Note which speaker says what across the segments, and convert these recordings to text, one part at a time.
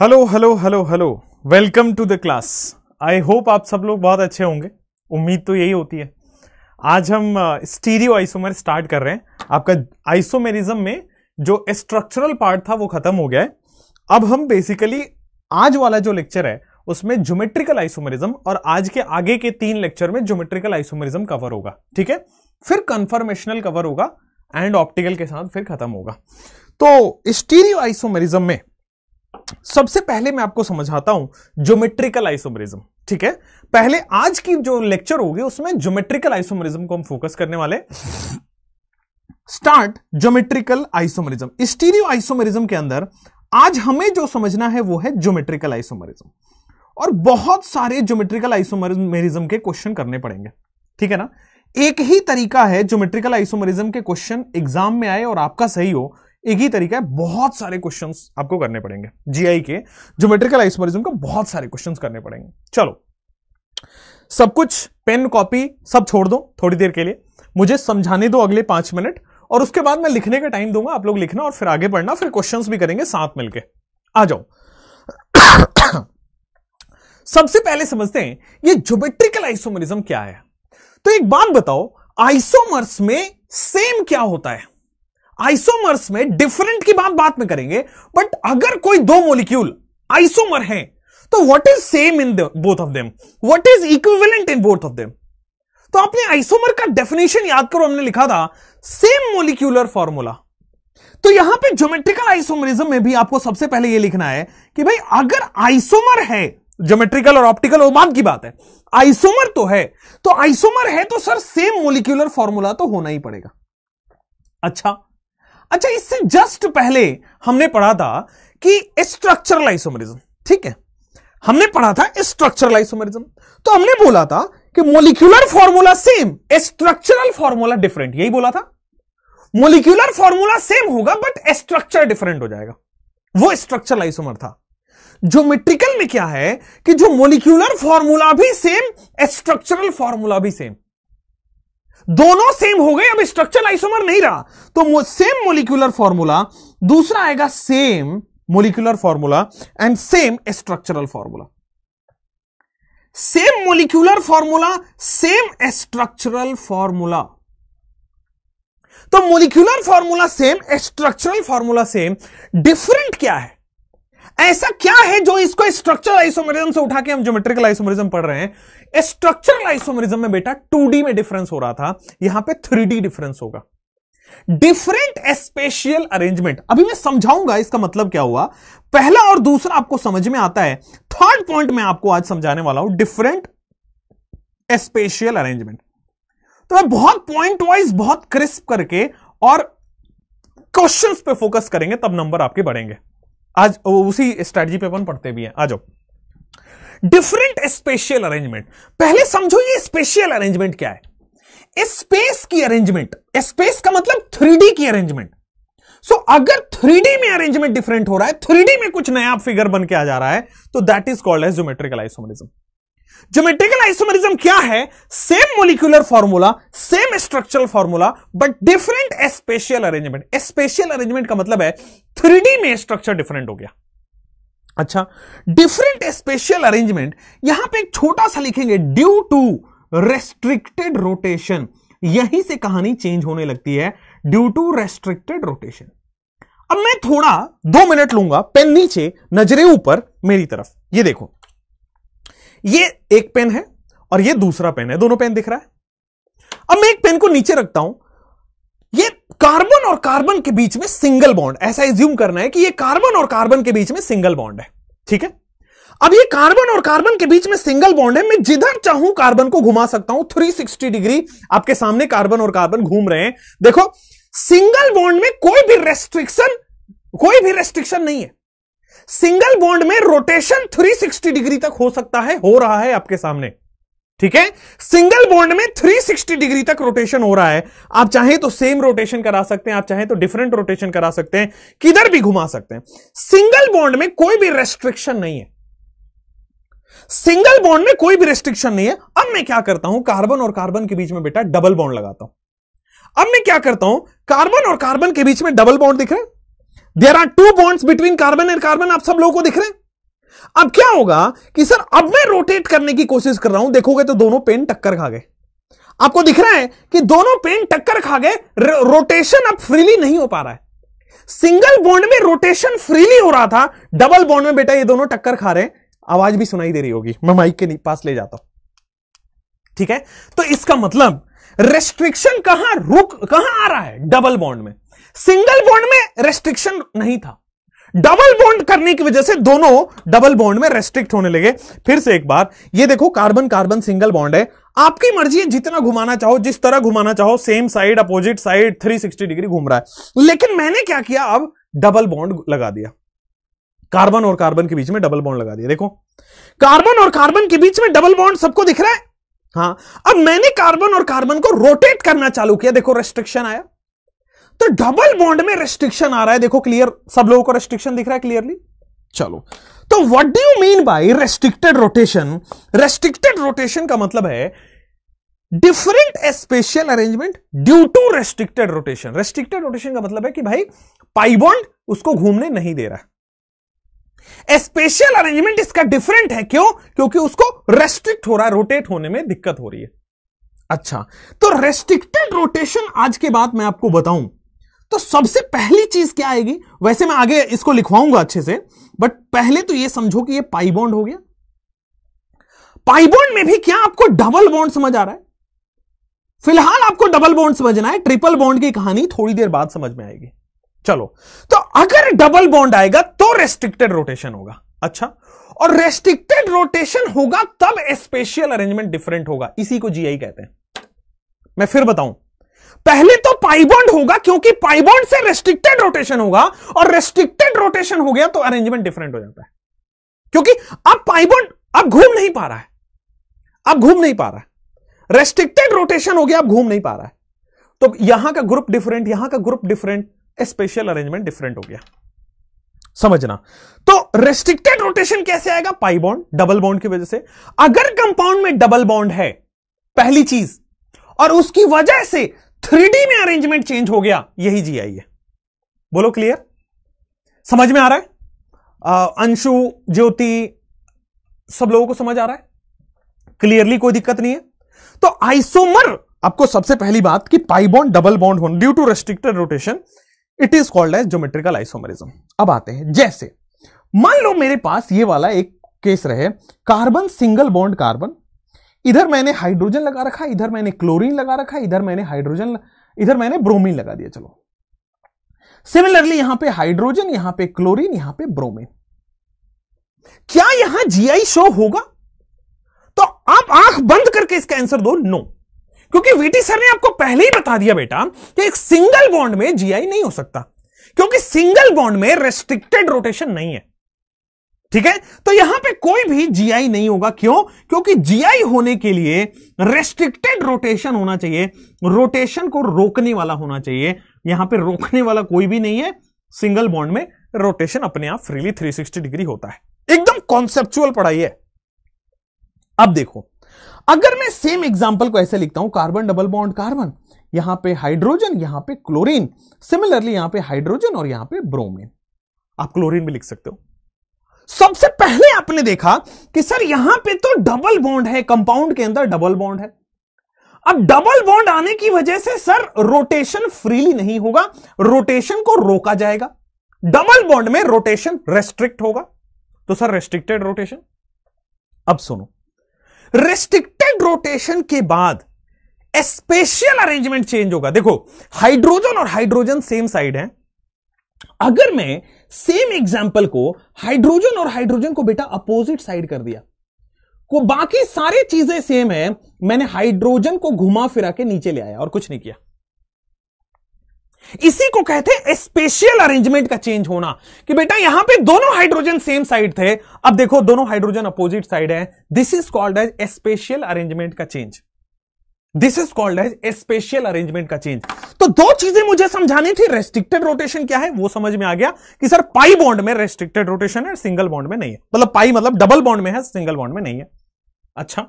Speaker 1: Hello hello hello hello welcome to the class I hope आप सब लोग बहुत अच्छे होंगे उम्मीद तो यही होती है आज हम स्टीरियो आइसोमर स्टार्ट कर रहे हैं आपका आइसोमेरिज्म में जो स्ट्रक्चरल पार्ट था वो खत्म हो गया है अब हम बेसिकली आज वाला जो लेक्चर है उसमें ज्योमेट्रिकल आइसोमेरिज्म और आज के आगे के तीन लेक्चर में ज्योमेट्रिकल आइसोमेरिज्म कवर होगा ठीक है फिर कन्फर्मेशनल कवर होगा एंड ऑप्टिकल के साथ फिर खत्म होगा तो स्टीरियो आइसोमेरिज्म में सबसे पहले मैं आपको समझाता हूं ज्योमेट्रिकल आइसोमरिज्म ठीक है पहले आज की जो लेक्चर होगी उसमें ज्योमेट्रिकल आइसोमरिज्म को हम फोकस करने वाले start geometrical isomerism stereo isomerism के अंदर आज हमें जो समझना है वो है ज्योमेट्रिकल आइसोमरिज्म और बहुत सारे ज्योमेट्रिकल आइसोमरिज्म के क्वेश्चन करने पड़ेंगे ठीक है ना एक ही तरीका है ज्योमेट्रिकल आइसोमरिज्म के क्वेश्चन एग्जाम में आए और आपका सही हो एक ही तरीका है बहुत सारे क्वेश्चंस आपको करने पड़ेंगे जीआई के ज्योमेट्रिकल आइसमरिज्म का बहुत सारे क्वेश्चंस करने पड़ेंगे चलो सब कुछ पेन कॉपी सब छोड़ दो थोड़ी देर के लिए मुझे समझाने दो अगले पांच मिनट और उसके बाद मैं लिखने का टाइम दूंगा आप लोग लिखना और फिर आगे बढ़ना फिर क्वेश्चन भी करेंगे साथ मिलकर आ जाओ सबसे पहले समझते हैं ये ज्योमेट्रिकल आइसोमरिज्म क्या है तो एक बात बताओ आइसोमर्स में सेम क्या होता है आइसोमर्स में डिफरेंट की बात बात में करेंगे बट अगर कोई दो मोलिक्यूल आइसोमर है तो what is same in both of them what is equivalent in both of them तो आपने आइसोमर का डेफिनेशन याद करो हमने लिखा था सेम मोलिक्यूलर फॉर्मूला तो यहां पे ज्योमेट्रिकल आइसोमरिज्म में भी आपको सबसे पहले ये लिखना है कि भाई अगर आइसोमर है ज्योमेट्रिकल और ऑप्टिकल वो बात की बात है आइसोमर तो है तो आइसोमर है तो सर सेम मोलिक्यूलर फॉर्मूला तो होना ही पड़ेगा अच्छा अच्छा इससे जस्ट पहले हमने पढ़ा था कि स्ट्रक्चरल आइसोमरिज्म ठीक है हमने पढ़ा था स्ट्रक्चरल आइसोमरिज्म तो हमने बोला था कि molecular formula same structural formula different यही बोला था मोलिकुलर फॉर्मूला सेम होगा बट स्ट्रक्चर डिफरेंट हो जाएगा वो स्ट्रक्चरल आइसोमर था ज्योमेट्रिकल में क्या है कि जो मोलिकुलर फॉर्मूला भी सेम स्ट्रक्चरल फॉर्मूला भी सेम दोनों सेम हो गए अब स्ट्रक्चर आइसोमर नहीं रहा तो सेम मोलिकुलर फॉर्मूला दूसरा आएगा same molecular formula and same structural formula same molecular formula same structural formula तो molecular formula same structural formula same different क्या है ऐसा क्या है जो इसको स्ट्रक्चरल आइसोमेरिज्म से उठा के हम ज्योमेट्रिकल आइसोमेरिज्म पढ़ रहे हैं स्ट्रक्चरल आइसोमरिज्म में बेटा 2D में डिफरेंस हो रहा था यहां पे 3D डिफरेंस होगा डिफरेंट स्पेशियल अरेंजमेंट अभी मैं समझाऊंगा इसका मतलब क्या हुआ पहला और दूसरा आपको समझ में आता है थर्ड पॉइंट मैं आपको आज समझाने वाला हूं डिफरेंट स्पेशियल अरेंजमेंट तो मैं बहुत पॉइंट वाइज बहुत क्रिस्प करके और क्वेश्चंस पे फोकस करेंगे तब नंबर आपके बढ़ेंगे आज उसी स्ट्रेटजी पे अपन पढ़ते भी हैं आ जाओ डिफरेंट स्पेशियल अरेंजमेंट पहले समझो ये स्पेशियल अरेंजमेंट क्या है स्पेस की अरेंजमेंट स्पेस का मतलब थ्री की अरेंजमेंट सो so, अगर थ्री में अरेंजमेंट डिफरेंट हो रहा है थ्री में कुछ नया फिगर बन के आ जा रहा है तो that is called as geometrical isomerism geometrical isomerism क्या है same molecular formula same structural formula but different spatial arrangement spatial arrangement का मतलब है थ्री में स्ट्रक्चर डिफरेंट हो गया अच्छा डिफरेंट स्पेशल अरेंजमेंट यहां पे एक छोटा सा लिखेंगे ड्यू टू रेस्ट्रिक्टेड रोटेशन यहीं से कहानी चेंज होने लगती है ड्यू टू रेस्ट्रिक्टेड रोटेशन अब मैं थोड़ा दो मिनट लूंगा पेन नीचे नजरे ऊपर मेरी तरफ ये देखो ये एक पेन है और ये दूसरा पेन है दोनों पेन दिख रहा है अब मैं एक पेन को नीचे रखता हूं कार्बन और कार्बन के बीच में सिंगल बॉन्ड ऐसा एज्यूम करना है कि ये कार्बन और कार्बन के बीच में सिंगल बॉन्ड है ठीक है अब ये कार्बन और कार्बन के बीच में सिंगल बॉन्ड है मैं जिधर चाहूं कार्बन को घुमा सकता हूं 360 डिग्री आपके सामने कार्बन और कार्बन घूम रहे हैं देखो सिंगल बॉन्ड में कोई भी रेस्ट्रिक्शन कोई भी रेस्ट्रिक्शन नहीं है सिंगल बॉन्ड में रोटेशन 360 डिग्री तक हो सकता है हो रहा है आपके सामने ठीक है सिंगल बॉन्ड में 360 डिग्री तक रोटेशन हो रहा है आप चाहें तो सेम रोटेशन करा सकते हैं आप चाहें तो डिफरेंट रोटेशन करा सकते हैं किधर भी घुमा सकते हैं सिंगल बॉन्ड में कोई भी रेस्ट्रिक्शन नहीं है सिंगल बॉन्ड में कोई भी रेस्ट्रिक्शन नहीं है अब मैं क्या करता हूं कार्बन और कार्बन के बीच में बेटा डबल बॉन्ड लगाता हूं अब मैं क्या करता हूं कार्बन और कार्बन के बीच में डबल बॉन्ड दिख रहे हैं there are two bonds between carbon and carbon आप सब लोगों को दिख रहे हैं अब क्या होगा कि सर अब मैं रोटेट करने की कोशिश कर रहा हूं देखोगे तो दोनों पेन टक्कर खा गए आपको दिख रहा है कि दोनों पेन टक्कर खा गए रोटेशन अब फ्रीली नहीं हो पा रहा है सिंगल बॉन्ड में रोटेशन फ्रीली हो रहा था डबल बॉन्ड में बेटा ये दोनों टक्कर खा रहे हैं आवाज भी सुनाई दे रही होगी मैं माइक के पास ले जाता हूं ठीक है तो इसका मतलब रेस्ट्रिक्शन कहां रुक कहां आ रहा है डबल बॉन्ड में सिंगल बॉन्ड में रेस्ट्रिक्शन नहीं था डबल बॉन्ड करने की वजह से दोनों डबल बॉन्ड में रेस्ट्रिक्ट होने लगे फिर से एक बार ये देखो कार्बन कार्बन सिंगल बॉन्ड है आपकी मर्जी है जितना घुमाना चाहो जिस तरह घुमाना चाहो same side opposite side 360 degree घूम रहा है लेकिन मैंने क्या किया अब डबल बॉन्ड लगा दिया कार्बन और कार्बन के बीच में डबल बॉन्ड लगा दिया देखो कार्बन और कार्बन के बीच में डबल बॉन्ड सबको दिख रहा है हाँ अब मैंने कार्बन और कार्बन को रोटेट करना चालू किया देखो रेस्ट्रिक्शन आया तो डबल बॉन्ड में रेस्ट्रिक्शन आ रहा है देखो क्लियर सब लोगों को रेस्ट्रिक्शन दिख रहा है क्लियरली चलो तो what do you mean by restricted rotation restricted rotation का मतलब है different special arrangement due to restricted rotation restricted rotation का मतलब है कि भाई पाइबॉन्ड उसको घूमने नहीं दे रहा स्पेशल अरेंजमेंट इसका डिफरेंट है क्यों क्योंकि उसको रेस्ट्रिक्ट हो रहा है रोटेट होने में दिक्कत हो रही है अच्छा तो रेस्ट्रिक्टेड रोटेशन आज के बाद मैं आपको बताऊं तो सबसे पहली चीज क्या आएगी वैसे मैं आगे इसको लिखवाऊंगा अच्छे से बट पहले तो ये समझो कि ये पाई बॉन्ड हो गया पाई बॉन्ड में भी क्या आपको डबल बॉन्ड समझ आ रहा है फिलहाल आपको डबल बॉन्ड समझना है ट्रिपल बॉन्ड की कहानी थोड़ी देर बाद समझ में आएगी चलो तो अगर डबल बॉन्ड आएगा तो रेस्ट्रिक्टेड रोटेशन होगा अच्छा और रेस्ट्रिक्टेड रोटेशन होगा तब स्पेशियल अरेंजमेंट डिफरेंट होगा इसी को जीआई कहते हैं मैं फिर बताऊं पहले तो पाइबॉन्ड होगा क्योंकि पाइबॉन्ड से रेस्ट्रिक्टेड रोटेशन होगा और रेस्ट्रिक्टेड रोटेशन हो गया तो अरेंजमेंट डिफरेंट हो जाता है क्योंकि अब पाइबॉन्ड अब घूम नहीं पा रहा है अब घूम नहीं पा रहा है रेस्ट्रिक्टेड रोटेशन हो गया अब घूम नहीं पा रहा है तो यहां का ग्रुप डिफरेंट यहां का group different special arrangement different हो गया समझना तो रेस्ट्रिक्टेड रोटेशन कैसे आएगा पाई बॉन्ड डबल बॉन्ड की वजह से अगर कंपाउंड में डबल बॉन्ड है पहली चीज और उसकी वजह से थ्री में अरेंजमेंट चेंज हो गया यही जी है बोलो क्लियर समझ में आ रहा है आ, अंशु ज्योति सब लोगों को समझ आ रहा है क्लियरली कोई दिक्कत नहीं है तो आइसोमर आपको सबसे पहली बात कि बॉन्ड डबल बॉन्ड होने due to restricted rotation it is called as geometrical isomerism अब आते हैं जैसे मान लो मेरे पास ये वाला एक केस रहे कार्बन सिंगल बॉन्ड कार्बन इधर मैंने हाइड्रोजन लगा रखा इधर मैंने क्लोरीन लगा रखा इधर मैंने हाइड्रोजन इधर मैंने ब्रोमीन लगा दिया चलो सिमिलरली यहां पे हाइड्रोजन यहां पे क्लोरीन यहां पे ब्रोमीन क्या यहां जीआई शो होगा तो आप आंख बंद करके इसका आंसर दो नो क्योंकि वीटी सर ने आपको पहले ही बता दिया बेटा कि एक सिंगल बॉन्ड में जीआई नहीं हो सकता क्योंकि सिंगल बॉन्ड में रेस्ट्रिक्टेड रोटेशन नहीं है ठीक है तो यहां पे कोई भी जीआई नहीं होगा क्यों क्योंकि जीआई होने के लिए रेस्ट्रिक्टेड रोटेशन होना चाहिए रोटेशन को रोकने वाला होना चाहिए यहां पे रोकने वाला कोई भी नहीं है सिंगल बॉन्ड में रोटेशन अपने आप फ्रीली 360 डिग्री होता है एकदम कॉन्सेप्चुअल पढ़ाई है अब देखो अगर मैं सेम एग्जाम्पल को ऐसे लिखता हूं कार्बन डबल बॉन्ड कार्बन यहां पर हाइड्रोजन यहां पर क्लोरिन सिमिलरली यहां पर हाइड्रोजन और यहां पर ब्रोमिन आप क्लोरीन भी लिख सकते हो सबसे पहले आपने देखा कि सर यहां पे तो डबल बॉन्ड है कंपाउंड के अंदर डबल बॉन्ड है अब डबल बॉन्ड आने की वजह से सर रोटेशन फ्रीली नहीं होगा रोटेशन को रोका जाएगा डबल बॉन्ड में रोटेशन रेस्ट्रिक्ट होगा तो सर रेस्ट्रिक्टेड रोटेशन अब सुनो रेस्ट्रिक्टेड रोटेशन के बाद स्पेशियल अरेंजमेंट चेंज होगा देखो हाइड्रोजन और हाइड्रोजन सेम साइड है अगर मैं सेम एग्जाम्पल को हाइड्रोजन और हाइड्रोजन को बेटा अपोजिट साइड कर दिया को बाकी सारे चीजें सेम है मैंने हाइड्रोजन को घुमा फिरा के नीचे ले आया और कुछ नहीं किया इसी को कहते हैं स्पेशियल अरेंजमेंट का चेंज होना कि बेटा यहां पे दोनों हाइड्रोजन सेम साइड थे अब देखो दोनों हाइड्रोजन अपोजिट साइड है this is called as spatial arrangement का change this is called as a special arrangement का चेंज तो दो चीजें मुझे समझानी थी रेस्ट्रिक्टेड रोटेशन क्या है वो समझ में आ गया कि सर पाई बॉन्ड में रेस्ट्रिक्टेड रोटेशन है सिंगल बॉन्ड में नहीं है मतलब पाई मतलब डबल बॉन्ड में है सिंगल बॉन्ड में नहीं है अच्छा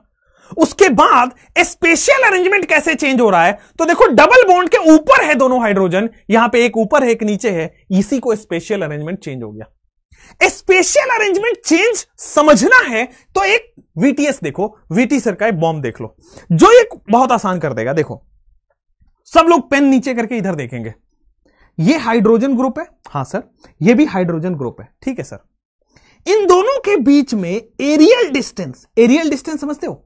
Speaker 1: उसके बाद स्पेशल अरेंजमेंट कैसे चेंज हो रहा है तो देखो डबल बॉन्ड के ऊपर है दोनों हाइड्रोजन यहां पे एक ऊपर है एक नीचे है इसी को स्पेशल अरेंजमेंट चेंज हो गया स्पेशियल अरेंजमेंट चेंज समझना है तो एक वीटीएस देखो वीटी सर का एक बॉम्ब देख लो जो एक बहुत आसान कर देगा देखो सब लोग पेन नीचे करके इधर देखेंगे ये हाइड्रोजन ग्रुप है हाँ सर ये भी हाइड्रोजन ग्रुप है ठीक है सर इन दोनों के बीच में एरियल डिस्टेंस एरियल डिस्टेंस समझते हो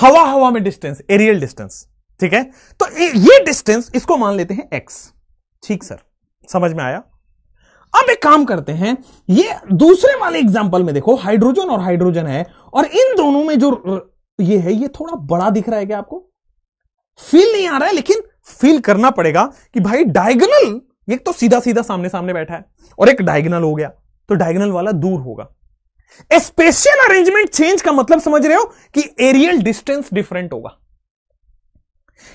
Speaker 1: हवा हवा में डिस्टेंस एरियल डिस्टेंस ठीक है तो ये डिस्टेंस इसको मान लेते हैं एक्स ठीक सर समझ में आया अब एक काम करते हैं ये दूसरे वाले एग्जाम्पल में देखो हाइड्रोजन और हाइड्रोजन है और इन दोनों में जो ये है ये थोड़ा बड़ा दिख रहा है क्या आपको फील नहीं आ रहा है लेकिन फील करना पड़ेगा कि भाई डायगनल एक तो सीधा सीधा सामने सामने बैठा है और एक डायगनल हो गया तो डायगनल वाला दूर होगा स्पेशियल अरेंजमेंट चेंज का मतलब समझ रहे हो कि एरियल डिस्टेंस डिफरेंट होगा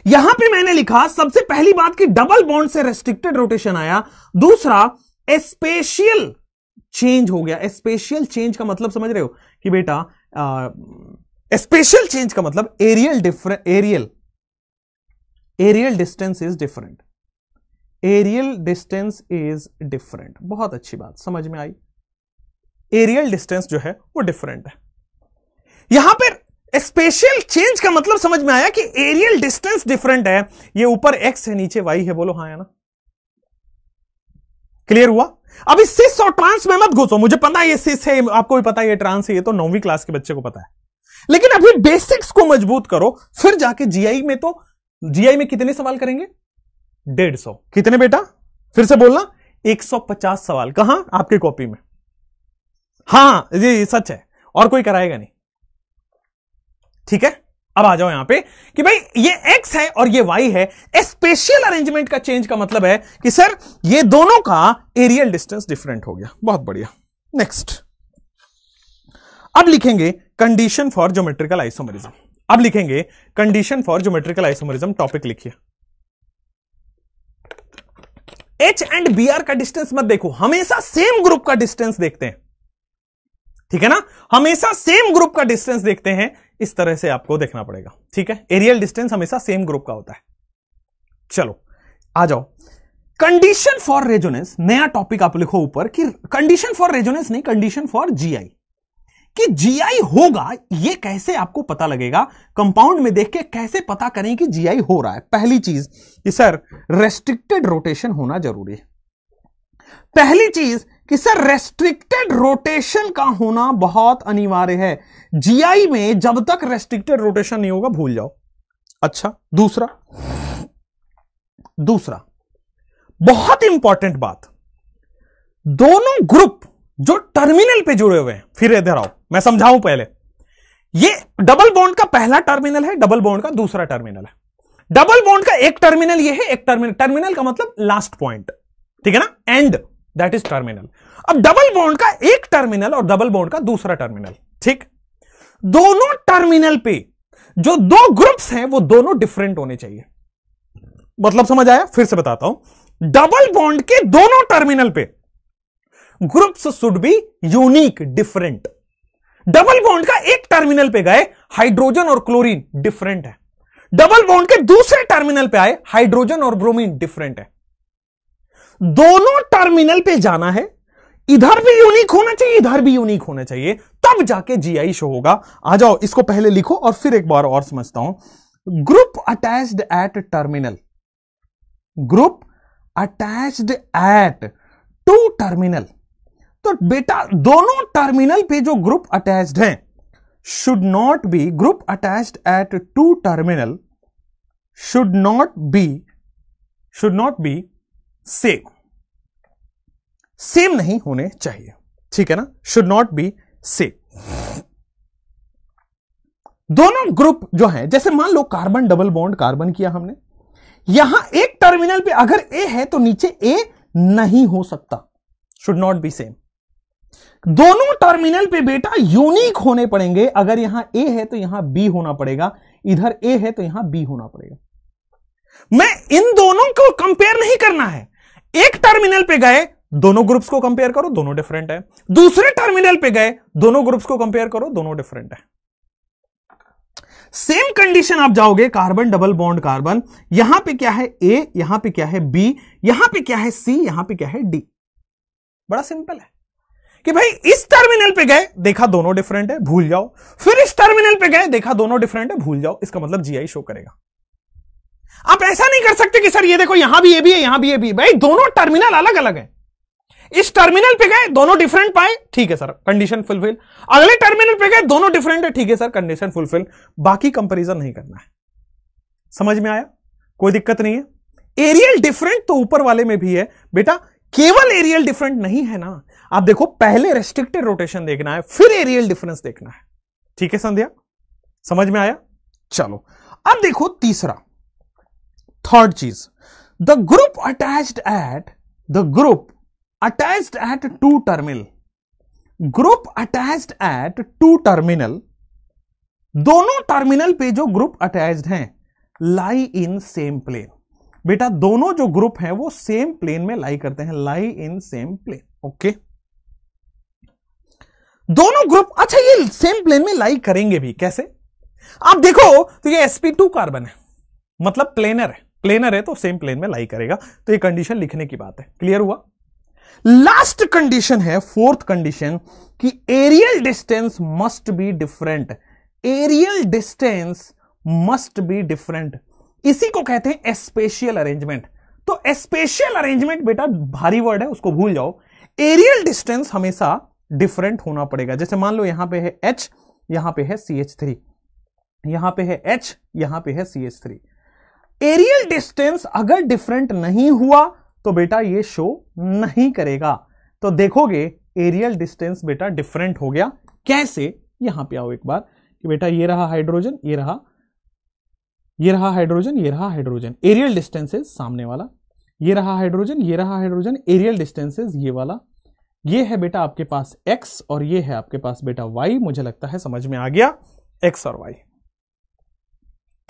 Speaker 1: यहां पे मैंने लिखा सबसे पहली बात कि डबल बॉन्ड से रेस्ट्रिक्टेड रोटेशन आया दूसरा स्पेशियल चेंज हो गया स्पेशियल चेंज का मतलब समझ रहे हो कि बेटा स्पेशल चेंज का मतलब aerial different aerial aerial distance is different aerial distance is different बहुत अच्छी बात समझ में आई एरियल डिस्टेंस जो है वो डिफरेंट है यहां पर स्पेशल चेंज का मतलब समझ में आया कि एरियल डिस्टेंस डिफरेंट है ये ऊपर एक्स है नीचे वाई है बोलो हाँ है ना क्लियर हुआ अभी सिस और ट्रांस में मत घुसो मुझे पता है ये सिस है आपको भी पता है ये ट्रांस है ये तो नौवीं क्लास के बच्चे को पता है लेकिन अभी बेसिक्स को मजबूत करो फिर जाके जीआई में तो जीआई में कितने सवाल करेंगे डेढ़ सौ कितने बेटा फिर से बोलना 150 सवाल कहा आपके कॉपी में हां ये सच है और कोई कराएगा नहीं ठीक है अब आ जाओ यहां पे कि भाई ये एक्स है और ये वाई है स्पेशियल अरेंजमेंट का चेंज का मतलब है कि सर ये दोनों का एरियल डिस्टेंस डिफरेंट हो गया बहुत बढ़िया नेक्स्ट अब लिखेंगे कंडीशन फॉर ज्योमेट्रिकल आइसोमरिज्म अब लिखेंगे condition for geometrical isomerism topic लिखिए एच एंड बी आर का डिस्टेंस मत देखो हमेशा सेम ग्रुप का डिस्टेंस देखते हैं ठीक है ना हमेशा सेम ग्रुप का डिस्टेंस देखते हैं इस तरह से आपको देखना पड़ेगा ठीक है एरियल डिस्टेंस हमेशा सेम ग्रुप का होता है चलो आ जाओ कंडीशन फॉर रेजोनेंस नया टॉपिक आप लिखो ऊपर कि कंडीशन फॉर रेजोनेंस नहीं कंडीशन फॉर जीआई कि जीआई होगा ये कैसे आपको पता लगेगा कंपाउंड में देख के कैसे पता करें कि जीआई हो रहा है पहली चीज सर रेस्ट्रिक्टेड रोटेशन होना जरूरी है पहली चीज कि सर रेस्ट्रिक्टेड रोटेशन का होना बहुत अनिवार्य है जीआई में जब तक रेस्ट्रिक्टेड रोटेशन नहीं होगा भूल जाओ अच्छा दूसरा दूसरा बहुत इंपॉर्टेंट बात दोनों ग्रुप जो टर्मिनल पे जुड़े हुए हैं फिर इधर आओ मैं समझाऊं पहले ये डबल बॉन्ड का पहला टर्मिनल है डबल बॉन्ड का दूसरा टर्मिनल है डबल बॉन्ड का एक टर्मिनल ये है एक टर्मिनल टर्मिनल का मतलब लास्ट पॉइंट ठीक है ना एंड दैट इज टर्मिनल अब डबल बॉन्ड का एक टर्मिनल और डबल बॉन्ड का दूसरा टर्मिनल ठीक दोनों टर्मिनल पे जो दो ग्रुप्स हैं वो दोनों डिफरेंट होने चाहिए मतलब समझ आया फिर से बताता हूं डबल बॉन्ड के दोनों टर्मिनल पे groups should be unique different double bond का एक टर्मिनल पे गए हाइड्रोजन और क्लोरीन डिफरेंट है डबल बॉन्ड के दूसरे टर्मिनल पे आए हाइड्रोजन और ब्रोमीन डिफरेंट है दोनों टर्मिनल पे जाना है इधर भी यूनिक होना चाहिए इधर भी यूनिक होना चाहिए तब जाके जीआई शो होगा आ जाओ इसको पहले लिखो और फिर एक बार और समझता हूं group attached at terminal group attached at two terminal तो बेटा दोनों टर्मिनल पे जो ग्रुप अटैच्ड हैं should not be group attach at two terminal should not be should not be same same नहीं होने चाहिए ठीक है ना शुड नॉट बी सेम दोनों ग्रुप जो है जैसे मान लो कार्बन डबल बॉन्ड कार्बन किया हमने यहां एक टर्मिनल पे अगर ए है तो नीचे ए नहीं हो सकता शुड नॉट बी सेम दोनों टर्मिनल पे बेटा यूनिक होने पड़ेंगे अगर यहां ए है तो यहां बी होना पड़ेगा इधर ए है तो यहां बी होना पड़ेगा मैं इन दोनों को कंपेयर नहीं करना है एक टर्मिनल पे गए दोनों ग्रुप्स को कंपेयर करो दोनों डिफरेंट है दूसरे टर्मिनल पे गए दोनों ग्रुप्स को कंपेयर करो दोनों डिफरेंट है सेम कंडीशन आप जाओगे कार्बन डबल बॉन्ड कार्बन यहां पे क्या है ए यहां पे क्या है बी यहां पे क्या है सी यहां पे क्या है डी बड़ा सिंपल है कि भाई इस टर्मिनल पे गए देखा दोनों डिफरेंट है भूल जाओ फिर इस टर्मिनल पे गए देखा दोनों डिफरेंट है भूल जाओ इसका मतलब जीआई शो करेगा आप ऐसा नहीं कर सकते कि सर ये देखो यहां भी ये भी है यहां भी ये भी है भाई दोनों टर्मिनल अलग अलग है इस टर्मिनल पे गए दोनों डिफरेंट पाए ठीक है सर कंडीशन फुलफिल अगले टर्मिनल पे गए दोनों डिफरेंट है ठीक है सर कंडीशन फुलफिल बाकी कंपेरिजन नहीं करना है समझ में आया कोई दिक्कत नहीं है एरियल डिफरेंट तो ऊपर वाले में भी है बेटा केवल एरियल डिफरेंट नहीं है ना आप देखो पहले रेस्ट्रिक्टेड रोटेशन देखना है फिर एरियल डिफरेंस देखना है ठीक है संध्या समझ में आया चलो अब देखो तीसरा थर्ड चीज the group attached at the group attached at two terminal group attached at two terminal दोनों टर्मिनल पे जो ग्रुप अटैच्ड हैं लाई इन सेम प्लेन बेटा दोनों जो ग्रुप हैं वो सेम प्लेन में लाई करते हैं lie in same plane okay दोनों ग्रुप अच्छा ये सेम प्लेन में लाई करेंगे भी कैसे आप देखो तो ये sp2 कार्बन है मतलब प्लेनर है प्लेनर है तो सेम प्लेन में लाई करेगा तो ये कंडीशन लिखने की बात है क्लियर हुआ लास्ट कंडीशन है फोर्थ कंडीशन कि aerial distance must be different aerial distance must be different इसी को कहते हैं स्पेशियल अरेंजमेंट तो स्पेशियल अरेंजमेंट बेटा भारी वर्ड है उसको भूल जाओ एरियल डिस्टेंस हमेशा डिफरेंट होना पड़ेगा जैसे मान लो यहां पे है एच यहां पे है सी एच थ्री यहां पे है एच यहां पे है C H three aerial distance अगर डिफरेंट नहीं हुआ तो बेटा ये शो नहीं करेगा तो देखोगे एरियल डिस्टेंस बेटा डिफरेंट हो गया कैसे यहां पे आओ एक बार कि बेटा ये रहा हाइड्रोजन ये रहा ये रहा हाइड्रोजन ये रहा हाइड्रोजन एरियल डिस्टेंसेज सामने वाला ये रहा हाइड्रोजन ये रहा हाइड्रोजन एरियल डिस्टेंसेज ये वाला ये है बेटा आपके पास x और ये है आपके पास बेटा y मुझे लगता है समझ में आ गया x और y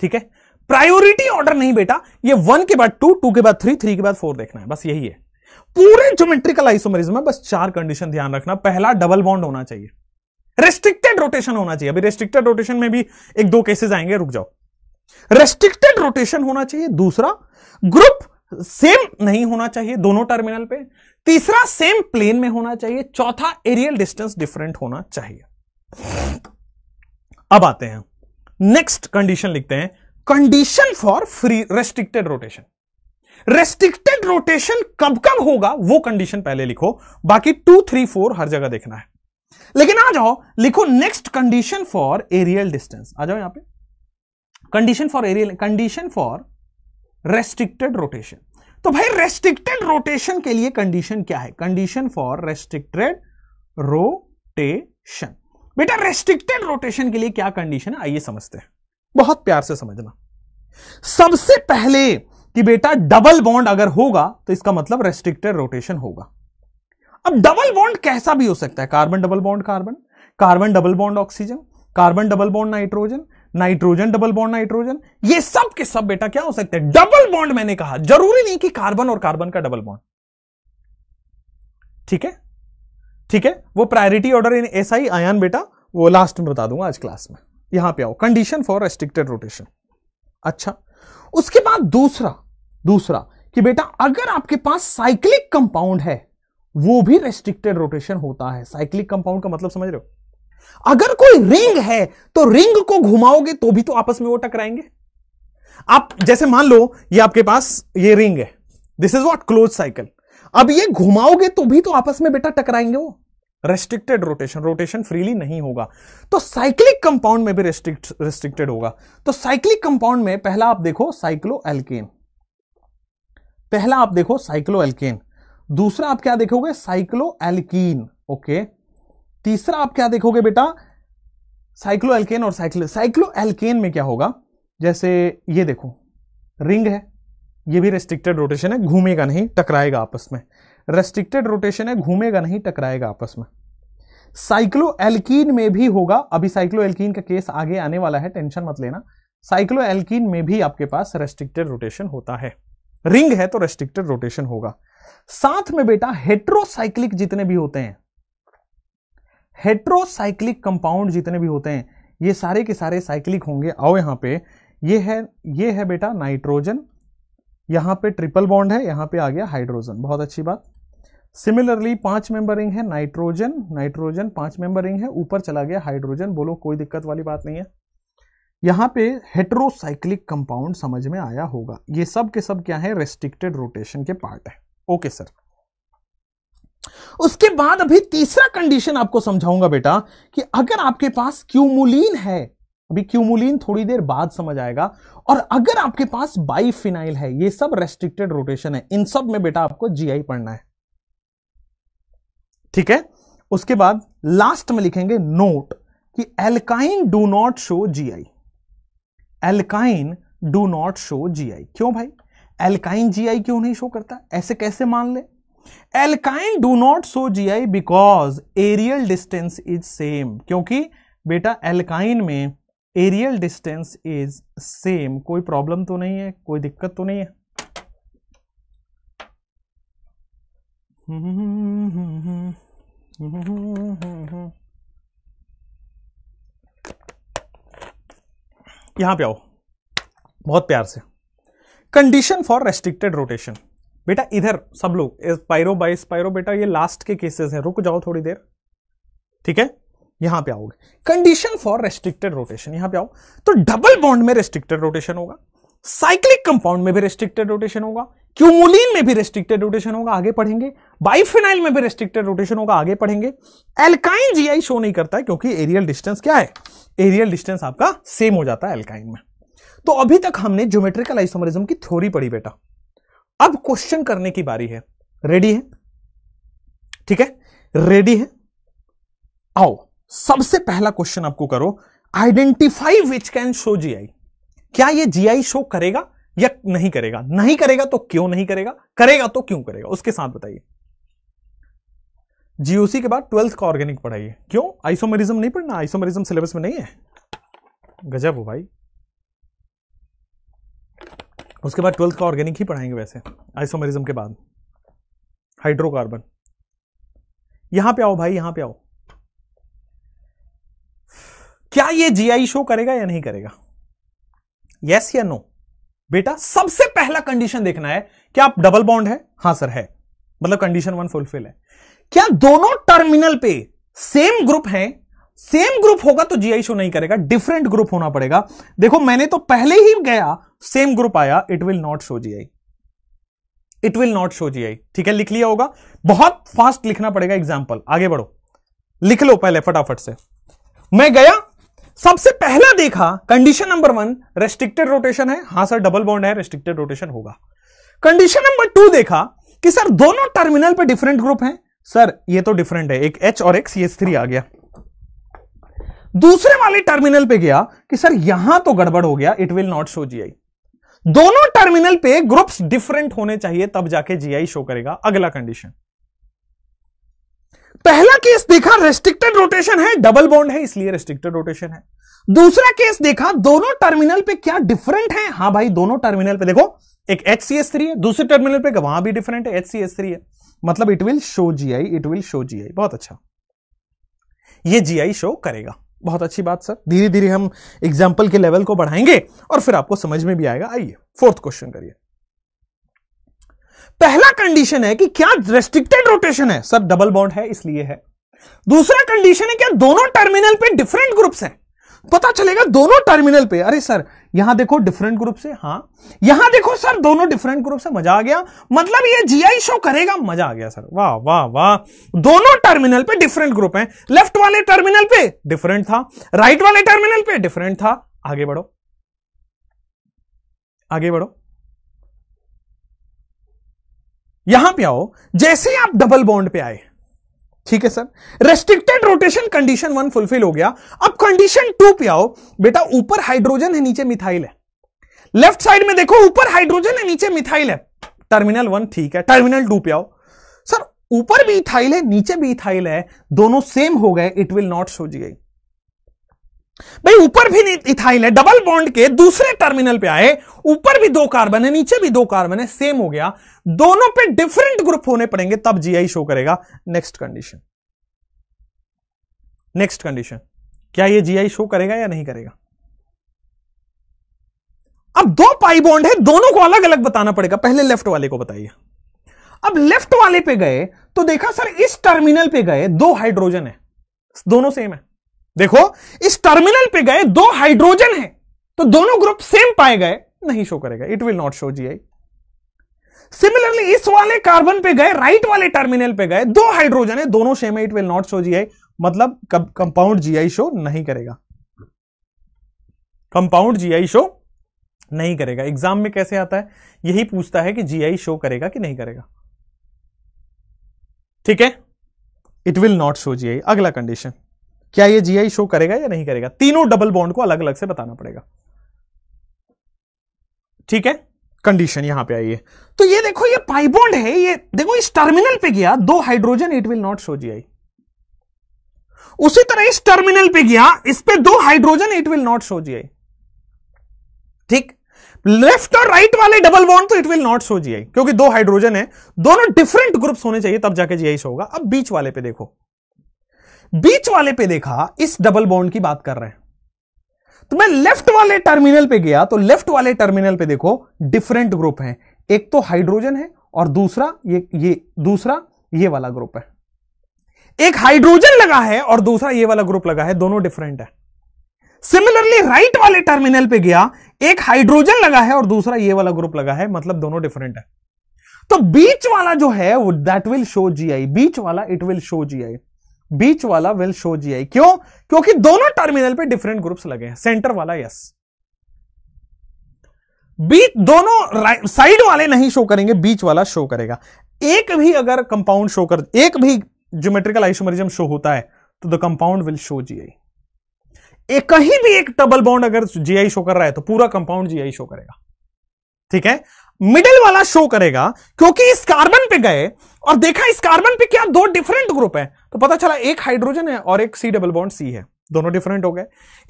Speaker 1: ठीक है प्रायोरिटी ऑर्डर नहीं बेटा ये वन के बाद टू टू के बाद थ्री थ्री के बाद फोर देखना है बस यही है पूरे ज्योमेट्रिकल आइसोमरिज्म में बस चार कंडीशन ध्यान रखना पहला डबल बॉन्ड होना चाहिए रेस्ट्रिक्टेड रोटेशन होना चाहिए अभी रेस्ट्रिक्टेड रोटेशन में भी एक दो केसेस आएंगे रुक जाओ रेस्ट्रिक्टेड रोटेशन होना चाहिए दूसरा ग्रुप सेम नहीं होना चाहिए दोनों टर्मिनल पे तीसरा सेम प्लेन में होना चाहिए चौथा एरियल डिस्टेंस डिफरेंट होना चाहिए अब आते हैं नेक्स्ट कंडीशन लिखते हैं condition for free restricted rotation restricted rotation कब कब होगा वो कंडीशन पहले लिखो बाकी टू थ्री फोर हर जगह देखना है लेकिन आ जाओ लिखो next condition for aerial distance आ जाओ यहां पे condition for aerial condition for restricted rotation तो भाई रेस्ट्रिक्टेड रोटेशन के लिए कंडीशन क्या है कंडीशन फॉर रेस्ट्रिक्टेड रोटेशन बेटा रेस्ट्रिक्टेड रोटेशन के लिए क्या कंडीशन है आइए समझते हैं बहुत प्यार से समझना सबसे पहले कि बेटा डबल बॉन्ड अगर होगा तो इसका मतलब रेस्ट्रिक्टेड रोटेशन होगा अब डबल बॉन्ड कैसा भी हो सकता है carbon double bond carbon carbon double bond oxygen carbon double bond nitrogen nitrogen double bond nitrogen ये सब के सब बेटा क्या हो सकते हैं डबल बॉन्ड मैंने कहा जरूरी नहीं कि कार्बन और कार्बन का डबल बॉन्ड ठीक है ठीक है वो priority order in S I ion बेटा वो लास्ट में बता दूंगा आज क्लास में यहां पे आओ कंडीशन फॉर रेस्ट्रिक्टेड रोटेशन अच्छा उसके बाद दूसरा दूसरा कि बेटा अगर आपके पास साइक्लिक कंपाउंड है वो भी रेस्ट्रिक्टेड रोटेशन होता है साइक्लिक कंपाउंड का मतलब समझ रहे हो अगर कोई रिंग है तो रिंग को घुमाओगे तो भी तो आपस में वो टकराएंगे आप जैसे मान लो ये आपके पास ये रिंग है this is what close cycle अब ये घुमाओगे तो भी तो आपस में बेटा टकराएंगे वो रेस्ट्रिक्टेड रोटेशन रोटेशन फ्रीली नहीं होगा तो साइक्लिक कंपाउंड में भी रेस्ट्रिक्ट रेस्ट्रिक्टेड होगा तो साइक्लिक कंपाउंड में पहला आप देखो साइक्लो एल्केन पहला आप देखो साइक्लो एल्केन दूसरा आप क्या देखोगे साइक्लो एल्कीन ओके तीसरा आप क्या देखोगे बेटा साइक्लो एल्केन और साइक्लो साइक्लो एल्केन में क्या होगा जैसे ये देखो रिंग है ये भी रेस्ट्रिक्टेड रोटेशन है घूमेगा नहीं टकराएगा आपस में रेस्ट्रिक्टेड रोटेशन है घूमेगा नहीं टकराएगा आपस में साइक्लो एल्कीन में भी होगा अभी साइक्लो एल्कीन का केस आगे आने वाला है टेंशन मत लेना साइक्लो एल्कीन में भी आपके पास रेस्ट्रिक्टेड रोटेशन होता है रिंग है तो रेस्ट्रिक्टेड रोटेशन होगा साथ में बेटा हेट्रोसाइक्लिक जितने भी होते हैं हेट्रोसाइक्लिक कंपाउंड जितने भी होते हैं ये सारे के सारे साइक्लिक होंगे आओ यहां पे ये है ये है बेटा नाइट्रोजन यहां पे ट्रिपल बॉन्ड है यहां पे आ गया हाइड्रोजन बहुत अच्छी बात सिमिलरली पांच मेंबर रिंग है नाइट्रोजन नाइट्रोजन पांच मेंबर रिंग है ऊपर चला गया हाइड्रोजन बोलो कोई दिक्कत वाली बात नहीं है यहां पे हेट्रोसाइक्लिक कंपाउंड समझ में आया होगा ये सब के सब क्या है रेस्ट्रिक्टेड रोटेशन के पार्ट है ओके सर उसके बाद अभी तीसरा कंडीशन आपको समझाऊंगा बेटा कि अगर आपके पास क्यूमुलीन है अभी क्यूमुलीन थोड़ी देर बाद समझ आएगा और अगर आपके पास बाईफिनाइल है ये सब रेस्ट्रिक्टेड रोटेशन है इन सब में बेटा आपको जीआई पढ़ना है ठीक है उसके बाद लास्ट में लिखेंगे नोट कि alkyne do not show GI alkyne do not show GI क्यों भाई एल्काइन जीआई क्यों नहीं शो करता ऐसे कैसे मान ले alkyne do not show GI because aerial distance is same क्योंकि बेटा एल्काइन में एरियल डिस्टेंस इज सेम कोई प्रॉब्लम तो नहीं है कोई दिक्कत तो नहीं है यहां पे आओ बहुत प्यार से कंडीशन फॉर रेस्ट्रिक्टेड रोटेशन बेटा इधर सब लोग स्पायरो बाइस स्पायरो बेटा ये लास्ट के केसेस हैं रुक जाओ थोड़ी देर ठीक है यहां पे आओगे कंडीशन फॉर रेस्ट्रिक्टेड रोटेशन यहां पे आओ तो डबल बॉन्ड में रेस्ट्रिक्टेड रोटेशन होगा साइक्लिक कंपाउंड में भी रेस्ट्रिक्टेड रोटेशन होगा क्यूमोलिन में भी रेस्ट्रिक्टेड रोटेशन होगा आगे पढ़ेंगे बाइफिनाइल में भी रेस्ट्रिक्टेड रोटेशन होगा आगे पढ़ेंगे एल्काइन जीआई शो नहीं करता है क्योंकि एरियल डिस्टेंस क्या है एरियल डिस्टेंस आपका सेम हो जाता है एल्काइन में तो अभी तक हमने ज्योमेट्रिकल आइसोमरिज्म की थ्योरी पढ़ी बेटा अब क्वेश्चन करने की बारी है रेडी है ठीक है रेडी है आओ सबसे पहला क्वेश्चन आपको करो identify which can show GI क्या ये जीआई शो करेगा या नहीं करेगा नहीं करेगा तो क्यों नहीं करेगा करेगा तो क्यों करेगा उसके साथ बताइए जीओसी के बाद ट्वेल्थ का ऑर्गेनिक पढ़ाइए क्यों आइसोमेरिज्म नहीं पढ़ना आइसोमेरिज्म सिलेबस में नहीं है गजब हो भाई उसके बाद ट्वेल्थ का ऑर्गेनिक ही पढ़ाएंगे वैसे आइसोमेरिज्म के बाद हाइड्रोकार्बन यहां पे आओ भाई यहां पे आओ क्या ये जीआई शो करेगा या नहीं करेगा यस या नो बेटा सबसे पहला कंडीशन देखना है क्या आप डबल बॉन्ड है हां सर है मतलब कंडीशन वन फुलफिल है क्या दोनों टर्मिनल पे सेम ग्रुप है सेम ग्रुप होगा तो जीआई शो नहीं करेगा डिफरेंट ग्रुप होना पड़ेगा देखो मैंने तो पहले ही गया सेम ग्रुप आया it will not show GI it will not show GI ठीक है लिख लिया होगा बहुत फास्ट लिखना पड़ेगा एग्जाम्पल आगे बढ़ो लिख लो पहले फटाफट से मैं गया सबसे पहला देखा condition number one restricted rotation है हाँ सर डबल बॉन्ड है रेस्ट्रिक्टेड रोटेशन होगा कंडीशन नंबर टू देखा कि सर दोनों टर्मिनल पे डिफरेंट ग्रुप हैं सर ये तो डिफरेंट है एक एच और एक सी एच थ्री आ गया दूसरे वाले टर्मिनल पे गया कि सर यहां तो गड़बड़ हो गया it will not show GI दोनों टर्मिनल पे ग्रुप्स डिफरेंट होने चाहिए तब जाके जीआई शो करेगा अगला कंडीशन पहला केस देखा रेस्ट्रिक्टेड रोटेशन है डबल बॉन्ड है इसलिए रेस्ट्रिक्टेड रोटेशन है दूसरा केस देखा दोनों टर्मिनल पे क्या डिफरेंट है हाँ भाई दोनों टर्मिनल पे देखो एक एच सी एस थ्री है दूसरे टर्मिनल पे वहां भी डिफरेंट है एच सी एस थ्री है मतलब it will show G I it will show G I बहुत अच्छा ये जी आई शो करेगा बहुत अच्छी बात सर धीरे धीरे हम एग्जाम्पल के लेवल को बढ़ाएंगे और फिर आपको समझ में भी आएगा आइए फोर्थ क्वेश्चन करिए पहला कंडीशन है कि क्या रेस्ट्रिक्टेड रोटेशन है सर डबल बॉन्ड है इसलिए है दूसरा कंडीशन है क्या दोनों टर्मिनल पे डिफरेंट ग्रुप्स हैं पता चलेगा दोनों टर्मिनल पे अरे सर यहां देखो डिफरेंट ग्रुप से हाँ यहां देखो सर दोनों डिफरेंट ग्रुप से मजा आ गया मतलब ये जीआई शो करेगा मजा आ गया सर वाह वाह वाह दोनों टर्मिनल पे डिफरेंट ग्रुप हैं लेफ्ट वाले टर्मिनल पे डिफरेंट था राइट वाले टर्मिनल पे डिफरेंट था आगे बढ़ो आगे बढ़ो यहां पे आओ जैसे आप डबल बॉन्ड पे आए ठीक है sir restricted rotation condition one fulfil हो गया अब कंडीशन टू पे आओ बेटा ऊपर हाइड्रोजन है नीचे मिथाइल है लेफ्ट साइड में देखो ऊपर हाइड्रोजन है नीचे मिथाइल है टर्मिनल वन ठीक है टर्मिनल टू पे आओ सर ऊपर भी इथाइल है नीचे भी इथाइल है दोनों सेम हो गए इट विल नॉट सोच गई भाई ऊपर भी इथाइल है डबल बॉन्ड के दूसरे टर्मिनल पे आए ऊपर भी दो कार्बन है नीचे भी दो कार्बन है सेम हो गया दोनों पे डिफरेंट ग्रुप होने पड़ेंगे तब जीआई शो करेगा नेक्स्ट कंडीशन नेक्स्ट कंडीशन क्या ये जीआई शो करेगा या नहीं करेगा अब दो पाई बॉन्ड है दोनों को अलग अलग बताना पड़ेगा पहले लेफ्ट वाले को बताइए अब लेफ्ट वाले पे गए तो देखा सर इस टर्मिनल पे गए दो हाइड्रोजन है दोनों सेम है देखो इस टर्मिनल पे गए दो हाइड्रोजन है तो दोनों ग्रुप सेम पाए गए नहीं शो करेगा it will not show GI similarly इस वाले कार्बन पे गए राइट वाले टर्मिनल पे गए दो हाइड्रोजन है दोनों सेम है it will not show GI मतलब कंपाउंड जीआई शो नहीं करेगा कंपाउंड जीआई शो नहीं करेगा एग्जाम में कैसे आता है यही पूछता है कि जीआई शो करेगा कि नहीं करेगा ठीक है it will not show GI अगला कंडीशन क्या ये जीआई शो करेगा या नहीं करेगा तीनों डबल बॉन्ड को अलग अलग से बताना पड़ेगा ठीक है कंडीशन यहां पे आई है तो ये देखो ये बॉन्ड है ये देखो इस टर्मिनल पे गया दो hydrogen it will not show GI उसी तरह इस टर्मिनल पे गया इस पे दो hydrogen it will not show GI ठीक लेफ्ट और राइट वाले डबल बॉन्ड तो it will not show GI क्योंकि दो हाइड्रोजन है दोनों डिफरेंट ग्रुप्स होने चाहिए तब जाके जीआई शो होगा अब बीच वाले पे देखो बीच वाले पे देखा इस डबल बॉन्ड की बात कर रहे हैं तो मैं लेफ्ट वाले टर्मिनल पे गया तो लेफ्ट वाले टर्मिनल पे देखो डिफरेंट ग्रुप हैं एक तो हाइड्रोजन है और दूसरा ये ये दूसरा ये वाला ग्रुप है एक हाइड्रोजन लगा है और दूसरा ये वाला ग्रुप लगा है दोनों डिफरेंट है सिमिलरली राइट वाले टर्मिनल पे गया एक हाइड्रोजन लगा है और दूसरा ये वाला ग्रुप लगा है मतलब दोनों डिफरेंट है तो बीच वाला जो है वो that will show G I बीच वाला it will show G I बीच वाला विल शो जी आई क्यों क्योंकि दोनों टर्मिनल पे डिफरेंट ग्रुप्स लगे हैं सेंटर वाला यस बीच दोनों साइड वाले नहीं शो करेंगे बीच वाला शो करेगा एक भी अगर कंपाउंड शो कर एक भी ज्योमेट्रिकल आइसोमरिज्म शो होता है तो the compound will show GI एक कहीं भी एक डबल बॉन्ड अगर जीआई शो कर रहा है तो पूरा कंपाउंड जीआई शो करेगा ठीक है मिडिल वाला शो करेगा क्योंकि इस कार्बन पे गए और देखा इस कार्बन पे क्या दो डिफरेंट ग्रुप है तो पता चला एक हाइड्रोजन है और एक सी डबल बॉन्ड सी है दोनों डिफरेंट हो गए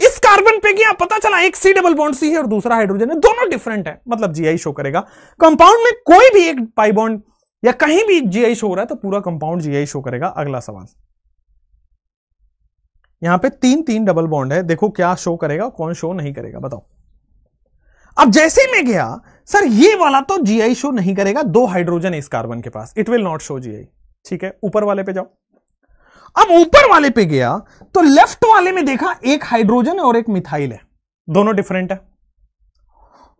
Speaker 1: इस कार्बन पे गया पता चला एक सी डबल बॉन्ड सी है और दूसरा हाइड्रोजन है दोनों डिफरेंट है मतलब जीआई शो करेगा कंपाउंड में कोई भी एक पाई बॉन्ड या कहीं भी जीआई शो हो रहा है तो पूरा कंपाउंड जीआई शो करेगा अगला सवाल यहां पे तीन तीन डबल बॉन्ड है देखो क्या शो करेगा कौन शो नहीं करेगा बताओ अब जैसे मैं गया सर ये वाला तो जीआई शो नहीं करेगा दो हाइड्रोजन इस कार्बन के पास it will not show GI ठीक है ऊपर वाले पे जाओ अब ऊपर वाले पे गया तो लेफ्ट वाले में देखा एक हाइड्रोजन और एक मिथाइल है दोनों डिफरेंट है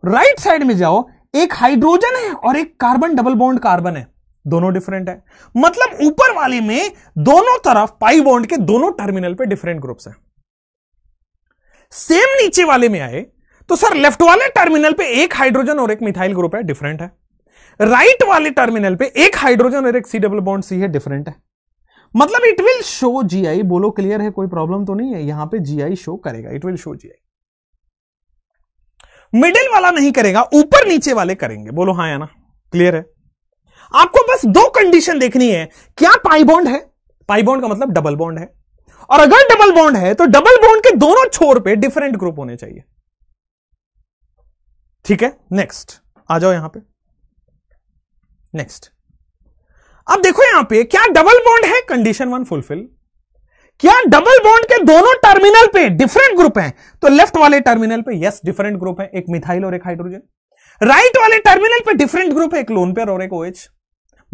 Speaker 1: राइट right साइड में जाओ एक हाइड्रोजन है और एक कार्बन डबल बॉन्ड कार्बन है दोनों डिफरेंट है मतलब ऊपर वाले में दोनों तरफ पाई बॉन्ड के दोनों टर्मिनल पे डिफरेंट ग्रुप्स हैं सेम नीचे वाले में आए तो सर लेफ्ट वाले टर्मिनल पे एक हाइड्रोजन और एक मिथाइल ग्रुप है डिफरेंट है राइट वाले टर्मिनल पे एक हाइड्रोजन और एक सी डबल बॉन्ड सी है डिफरेंट है मतलब इट विल शो जी बोलो क्लियर है कोई प्रॉब्लम तो नहीं है यहां पे जी शो करेगा it will show G middle वाला नहीं करेगा ऊपर नीचे वाले करेंगे बोलो हाँ या ना क्लियर है आपको बस दो कंडीशन देखनी है क्या पाई बॉन्ड है पाई बॉन्ड का मतलब डबल बॉन्ड है और अगर डबल बॉन्ड है तो डबल बॉन्ड के दोनों छोर पे डिफरेंट ग्रुप होने चाहिए ठीक है नेक्स्ट आ जाओ यहां पे नेक्स्ट अब देखो यहां पे क्या डबल बॉन्ड है कंडीशन वन फुलफिल क्या डबल बॉन्ड के दोनों टर्मिनल पे डिफरेंट ग्रुप हैं तो लेफ्ट वाले टर्मिनल पे यस डिफरेंट ग्रुप है एक मिथाइल और एक हाइड्रोजन राइट वाले टर्मिनल पे डिफरेंट ग्रुप है एक लोन पेयर और एक ओएच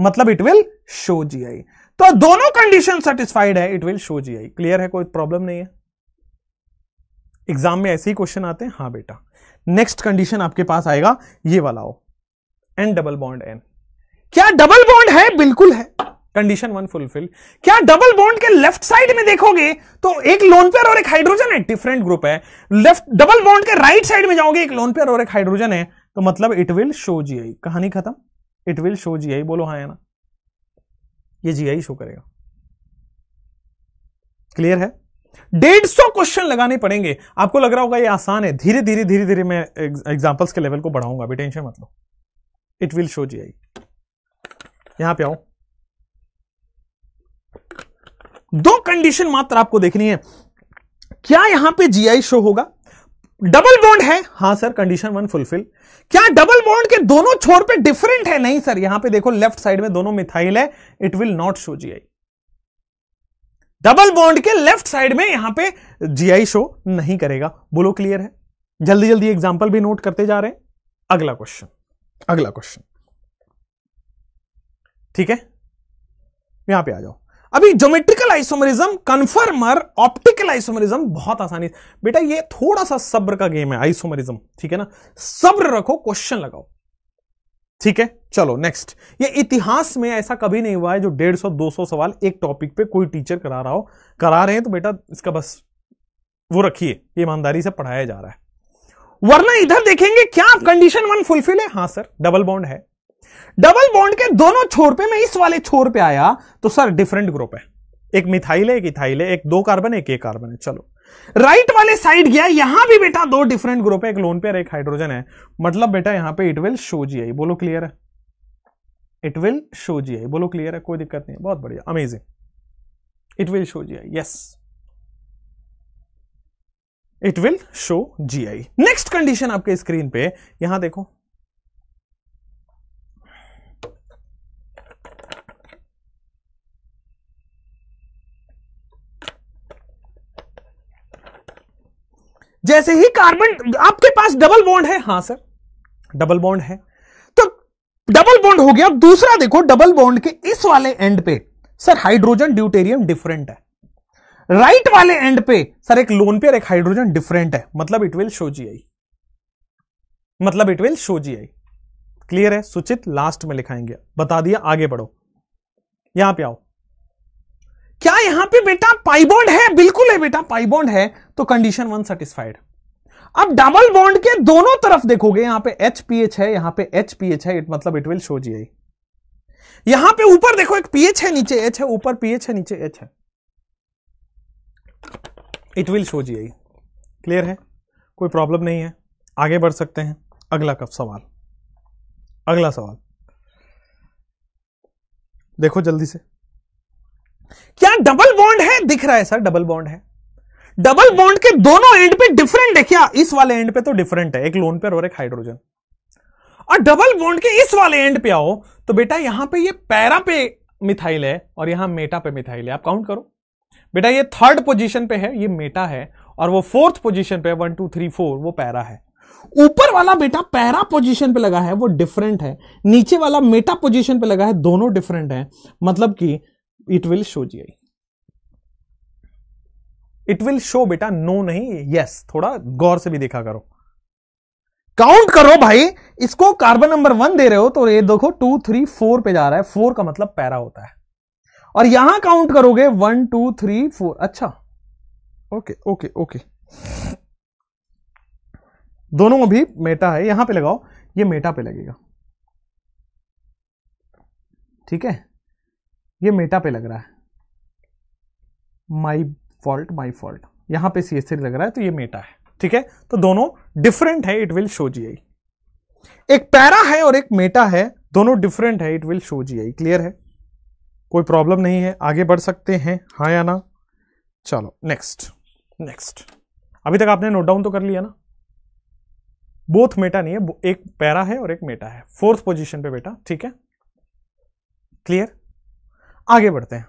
Speaker 1: मतलब इट विल शो जीआई तो दोनों कंडीशन सेटिस्फाइड है it will show GI clear है कोई प्रॉब्लम नहीं है एग्जाम में ऐसे ही क्वेश्चन आते हैं हाँ बेटा नेक्स्ट कंडीशन आपके पास आएगा ये वाला हो एन डबल बॉन्ड एन क्या डबल बॉन्ड है बिल्कुल है कंडीशन वन फुलफिल क्या डबल बॉन्ड के लेफ्ट साइड में देखोगे तो एक लोन पेयर और एक हाइड्रोजन है डिफरेंट ग्रुप है लेफ्ट डबल बॉन्ड के राइट right साइड में जाओगे एक लोन पेयर और एक हाइड्रोजन है तो मतलब it will show G I कहानी खत्म it will show G I बोलो हाँ ना ये जी आई शो करेगा क्लियर है डेढ़ सौ क्वेश्चन लगाने पड़ेंगे आपको लग रहा होगा ये आसान है धीरे धीरे धीरे धीरे मैं एग्जाम्पल्स के लेवल को बढ़ाऊंगा अभी टेंशन मत लो it will show G I यहां पे आओ दो कंडीशन मात्र आपको देखनी है क्या यहां पे जीआई शो होगा डबल बॉन्ड है हाँ सर कंडीशन वन फुलफिल क्या डबल बॉन्ड के दोनों छोर पे डिफरेंट है नहीं सर यहां पे देखो लेफ्ट साइड में दोनों मिथाइल है it will not show GI double bond के लेफ्ट साइड में यहां पे जीआई शो नहीं करेगा बोलो क्लियर है जल्दी जल्दी एग्जाम्पल भी नोट करते जा रहे हैं अगला क्वेश्चन अगला क्वेश्चन ठीक है यहां पे आ जाओ अभी geometrical isomerism conformer optical isomerism बहुत आसानी बेटा ये थोड़ा सा सब्र का गेम है आइसोमरिज्म ठीक है ना सब्र रखो क्वेश्चन लगाओ ठीक है चलो नेक्स्ट ये इतिहास में ऐसा कभी नहीं हुआ है जो डेढ़ सौ दो सौ सवाल एक टॉपिक पे कोई टीचर करा रहा हो करा रहे हैं तो बेटा इसका बस वो रखिए ईमानदारी से पढ़ाया जा रहा है वरना इधर देखेंगे क्या कंडीशन वन फुलफिल है हाँ सर डबल बॉन्ड है डबल बॉन्ड के दोनों छोर पे मैं इस वाले छोर पे आया तो सर डिफरेंट ग्रुप है एक मिथाइल है एक इथाइल है एक दो कार्बन एक एक कार्बन है चलो राइट right वाले साइड गया यहां भी बेटा दो डिफरेंट ग्रुप है एक लोन पेयर एक हाइड्रोजन है मतलब बेटा यहां पे it will show G I बोलो क्लियर है it will show G I बोलो क्लियर है कोई दिक्कत नहीं बहुत बढ़िया amazing it will show G I yes it will show G I next condition आपके स्क्रीन पे यहां देखो जैसे ही कार्बन आपके पास डबल बॉन्ड है हाँ सर डबल बॉन्ड है तो डबल बॉन्ड हो गया अब दूसरा देखो डबल बॉन्ड के इस वाले एंड पे सर हाइड्रोजन ड्यूटेरियम डिफरेंट है राइट right वाले एंड पे सर एक लोन पेयर एक हाइड्रोजन डिफरेंट है मतलब it will show G I मतलब it will show G I clear है सुचित लास्ट में लिखाएंगे बता दिया आगे बढ़ो यहां पे आओ क्या यहां पे बेटा पाइबॉन्ड है बिल्कुल है बेटा पाइबॉन्ड है तो कंडीशन वन सेटिस्फाइड अब डबल बॉन्ड के दोनों तरफ देखोगे यहां पे एच पी एच है यहां पे एच पी एच है इट मतलब it will show G I यहां पे ऊपर देखो एक पीएच है नीचे एच है ऊपर पीएच है नीचे एच है it will show G I clear है कोई प्रॉब्लम नहीं है आगे बढ़ सकते हैं अगला कब सवाल अगला सवाल देखो जल्दी से क्या डबल बॉन्ड है दिख रहा है सर डबल बॉन्ड है डबल बॉन्ड के दोनों एंड पे डिफरेंट है क्या इस वाले एंड पे तो डिफरेंट है एक लोन पेयर और एक हाइड्रोजन और डबल बॉन्ड के इस वाले एंड पे आओ तो बेटा यहां पे ये पैरा पे मिथाइल है और यहां मेटा पे मिथाइल है आप काउंट करो बेटा ये थर्ड पोजीशन पे है ये मेटा है और वो फोर्थ पोजीशन पे वन टू थ्री फोर वो पैरा है ऊपर वाला बेटा पैरा पोजीशन पे लगा है वो डिफरेंट है नीचे वाला मेटा पोजीशन पे लगा है दोनों डिफरेंट है मतलब कि it will show G I it will show बेटा नो नहीं यस थोड़ा गौर से भी देखा करो काउंट करो भाई इसको कार्बन नंबर वन दे रहे हो तो ये देखो टू थ्री फोर पे जा रहा है फोर का मतलब पैरा होता है और यहां काउंट करोगे वन टू थ्री फोर अच्छा ओके ओके ओके दोनों भी मेटा है यहां पे लगाओ ये मेटा पे लगेगा ठीक है ये मेटा पे लग रहा है माई फॉल्ट माई फॉल्ट यहां पे सी एस थ्री लग रहा है तो ये मेटा है ठीक है तो दोनों डिफरेंट है it will show G I एक पैरा है और एक मेटा है दोनों डिफरेंट है it will show G I clear है कोई प्रॉब्लम नहीं है आगे बढ़ सकते हैं हाँ या ना चलो नेक्स्ट नेक्स्ट अभी तक आपने नोट डाउन तो कर लिया ना बोथ मेटा नहीं है एक पैरा है और एक मेटा है फोर्थ पोजीशन पे बेटा ठीक है क्लियर आगे बढ़ते हैं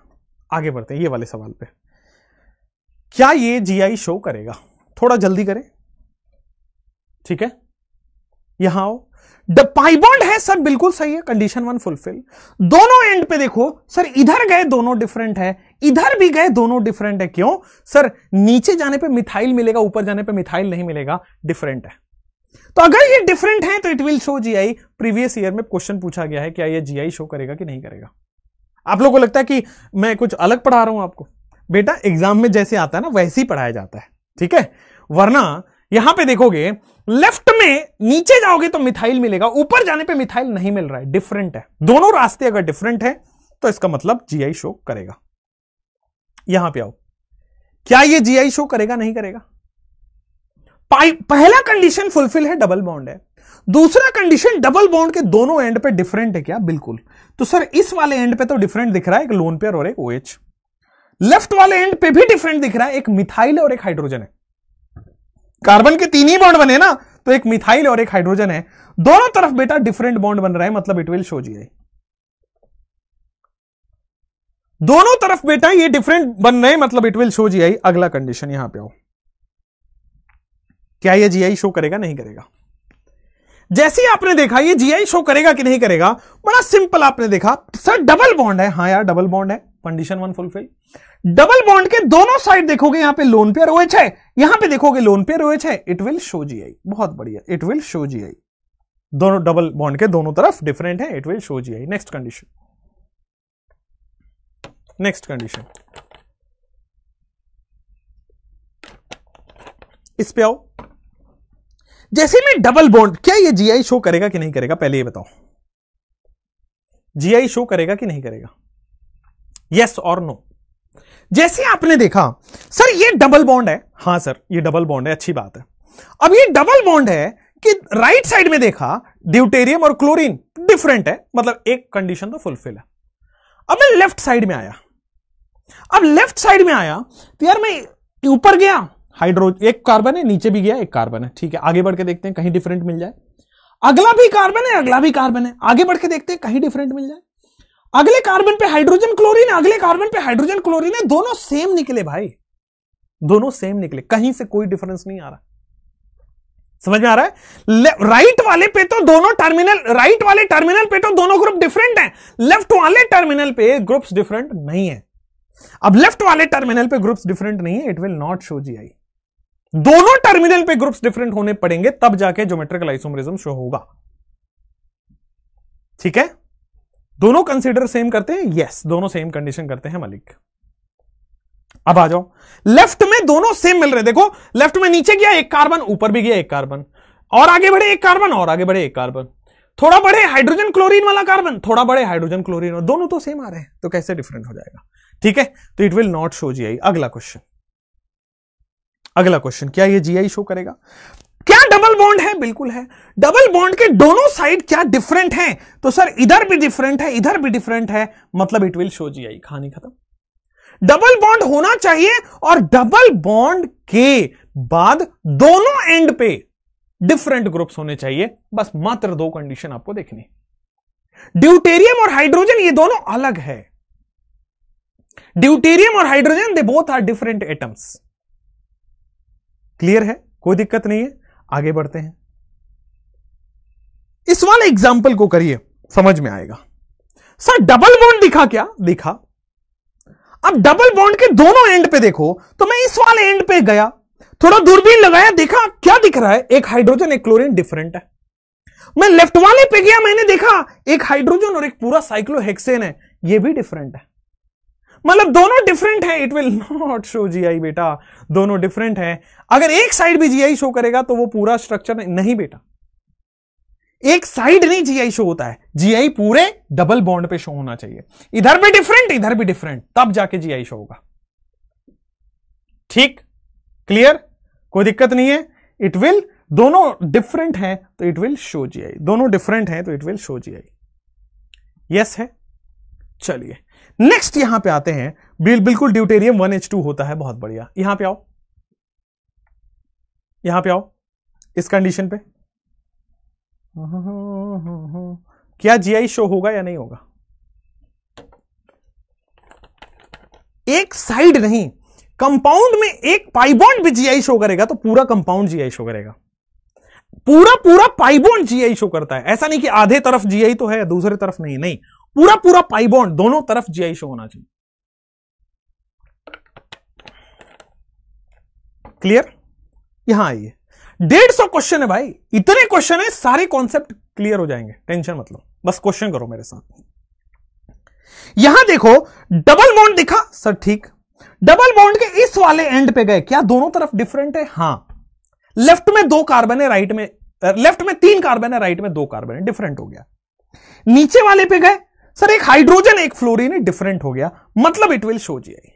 Speaker 1: आगे बढ़ते हैं ये वाले सवाल पे क्या ये जीआई शो करेगा थोड़ा जल्दी करें ठीक है यहां आओ पाइबॉन्ड है सर बिल्कुल सही है कंडीशन वन फुलफिल दोनों एंड पे देखो सर इधर गए दोनों डिफरेंट है इधर भी गए दोनों डिफरेंट है क्यों सर नीचे जाने पे मिथाइल मिलेगा ऊपर जाने पे मिथाइल नहीं मिलेगा डिफरेंट है तो अगर ये डिफरेंट है तो it will show GI previous year में क्वेश्चन पूछा गया है क्या ये जीआई शो करेगा कि नहीं करेगा आप लोग को लगता है कि मैं कुछ अलग पढ़ा रहा हूं आपको बेटा एग्जाम में जैसे आता है ना वैसे ही पढ़ाया जाता है ठीक है वरना यहां पे देखोगे लेफ्ट में नीचे जाओगे तो मिथाइल मिलेगा ऊपर जाने पे मिथाइल नहीं मिल रहा है डिफरेंट है दोनों रास्ते अगर डिफरेंट है तो इसका मतलब जीआई शो करेगा यहां पे आओ क्या ये जीआई शो करेगा नहीं करेगा पहला कंडीशन फुलफिल है डबल बॉन्ड है दूसरा कंडीशन डबल बॉन्ड के दोनों एंड पे डिफरेंट है क्या बिल्कुल तो सर इस वाले एंड पे तो डिफरेंट दिख रहा है एक लोन पेयर और एक OH लेफ्ट वाले एंड पे भी डिफरेंट दिख रहा है एक मिथाइल और एक हाइड्रोजन है कार्बन के तीन ही बॉन्ड बने ना तो एक मिथाइल और एक हाइड्रोजन है दोनों तरफ बेटा डिफरेंट बॉन्ड बन रहा है मतलब इट विल शो जी दोनों तरफ बेटा ये डिफरेंट बन रहे हैं मतलब इट विल शो जी अगला कंडीशन यहां पे आओ क्या ये जीआई शो करेगा नहीं करेगा जैसे ही आपने देखा ये जीआई शो करेगा कि नहीं करेगा बड़ा सिंपल आपने देखा सर डबल बॉन्ड है हाँ यार डबल बॉन्ड है condition one fulfil double bond के दोनों साइड देखोगे यहां पे लोन पेयर ओएच है यहां पे देखोगे लोन पेयर ओएच है इट विल शो जीआई बहुत बढ़िया इट विल शो जीआई दोनों डबल बॉन्ड के दोनों तरफ डिफरेंट है it will show GI next condition next condition इस पे आओ जैसे में डबल बॉन्ड क्या ये जीआई शो करेगा कि नहीं करेगा पहले ये बताओ जीआई शो करेगा कि नहीं करेगा यस और नो जैसे आपने देखा सर ये डबल बॉन्ड है हाँ सर ये डबल बॉन्ड है अच्छी बात है अब ये डबल बॉन्ड है कि राइट साइड में देखा ड्यूटेरियम और क्लोरीन डिफरेंट है मतलब एक कंडीशन तो फुलफिल है अब मैं लेफ्ट साइड में आया अब लेफ्ट साइड में आया तो यार मैं ऊपर गया हाइड्रो एक कार्बन है नीचे भी गया एक कार्बन है ठीक है आगे बढ़ के देखते हैं कहीं डिफरेंट मिल जाए अगला भी कार्बन है अगला भी कार्बन है आगे बढ़ के देखते हैं कहीं डिफरेंट मिल जाए अगले कार्बन पे हाइड्रोजन क्लोरीन अगले कार्बन पे हाइड्रोजन क्लोरीन है दोनों सेम निकले भाई दोनों सेम निकले कहीं से कोई डिफरेंस नहीं आ रहा समझ में आ रहा है राइट वाले पे तो दोनों टर्मिनल राइट वाले टर्मिनल पे तो दोनों ग्रुप डिफरेंट हैं लेफ्ट वाले टर्मिनल पे ग्रुप्स डिफरेंट नहीं है अब लेफ्ट वाले टर्मिनल पे ग्रुप्स डिफरेंट नहीं है it will not show G I दोनों टर्मिनल पे ग्रुप्स डिफरेंट होने पड़ेंगे तब जाके ज्योमेट्रिकल आइसोमरिज्म शो होगा ठीक है दोनों कंसीडर सेम करते हैं यस दोनों सेम कंडीशन करते हैं मलिक अब आ जाओ लेफ्ट में दोनों सेम मिल रहे देखो लेफ्ट में नीचे गया एक कार्बन ऊपर भी गया एक कार्बन और आगे बढ़े एक कार्बन और आगे बढ़े एक कार्बन थोड़ा बड़े हाइड्रोजन क्लोरीन वाला कार्बन थोड़ा बड़े हाइड्रोजन क्लोरीन और दोनों तो सेम आ रहे हैं तो कैसे डिफरेंट हो जाएगा ठीक है तो it will not show G I अगला क्वेश्चन अगला क्वेश्चन क्या ये जीआई शो करेगा क्या डबल बॉन्ड है बिल्कुल है डबल बॉन्ड के दोनों साइड क्या डिफरेंट हैं तो सर इधर भी डिफरेंट है इधर भी डिफरेंट है मतलब इट विल शो जीआई कहानी खत्म डबल बॉन्ड होना चाहिए और डबल बॉन्ड के बाद दोनों एंड पे डिफरेंट ग्रुप्स होने चाहिए बस मात्र दो कंडीशन आपको देखनी ड्यूटेरियम और हाइड्रोजन ये दोनों अलग है ड्यूटेरियम और hydrogen they both are different atoms clear है कोई दिक्कत नहीं है आगे बढ़ते हैं इस वाले एग्जाम्पल को करिए समझ में आएगा सर डबल बॉन्ड दिखा क्या दिखा अब डबल बॉन्ड के दोनों एंड पे देखो तो मैं इस वाले एंड पे गया थोड़ा दूरबीन लगाया देखा क्या दिख रहा है एक हाइड्रोजन एक क्लोरीन डिफरेंट है मैं लेफ्ट वाले पे गया मैंने देखा एक हाइड्रोजन और एक पूरा साइक्लोहेक्सेन है ये भी डिफरेंट है मतलब दोनों डिफरेंट है it will not show GI बेटा दोनों डिफरेंट है अगर एक साइड भी जीआई शो करेगा तो वो पूरा स्ट्रक्चर नहीं, नहीं बेटा एक साइड नहीं जीआई शो होता है जीआई पूरे डबल बॉन्ड पे शो होना चाहिए इधर भी डिफरेंट इधर भी डिफरेंट तब जाके जीआई शो होगा ठीक क्लियर कोई दिक्कत नहीं है इट विल दोनों डिफरेंट है तो इट विल शो जीआई दोनों डिफरेंट है तो it will show GI yes है चलिए नेक्स्ट यहां पे आते हैं बिल, बिल्कुल ड्यूटेरियम वन एच टू होता है बहुत बढ़िया यहां पे आओ यहां पे आओ इस कंडीशन पे क्या जीआई शो होगा या नहीं होगा एक साइड नहीं कंपाउंड में एक पाइबोंड भी जीआई शो करेगा तो पूरा कंपाउंड जीआई शो करेगा पूरा पूरा पाइबोंड जीआई शो करता है ऐसा नहीं कि आधे तरफ जीआई तो है दूसरे तरफ नहीं नहीं पूरा पूरा पाइबॉन्ड दोनों तरफ आई शो होना चाहिए क्लियर यहां आइए डेढ़ सौ क्वेश्चन है भाई इतने क्वेश्चन है सारे कॉन्सेप्ट क्लियर हो जाएंगे टेंशन मतलब बस क्वेश्चन करो मेरे साथ यहां देखो डबल बॉन्ड दिखा सर ठीक डबल बॉन्ड के इस वाले एंड पे गए क्या दोनों तरफ डिफरेंट है हां लेफ्ट में दो कार्बन है राइट में लेफ्ट में तीन कार्बन है राइट में दो कार्बन है डिफरेंट हो गया नीचे वाले पे गए सर एक हाइड्रोजन एक फ्लोरीन डिफरेंट हो गया मतलब इट विल शो जीआई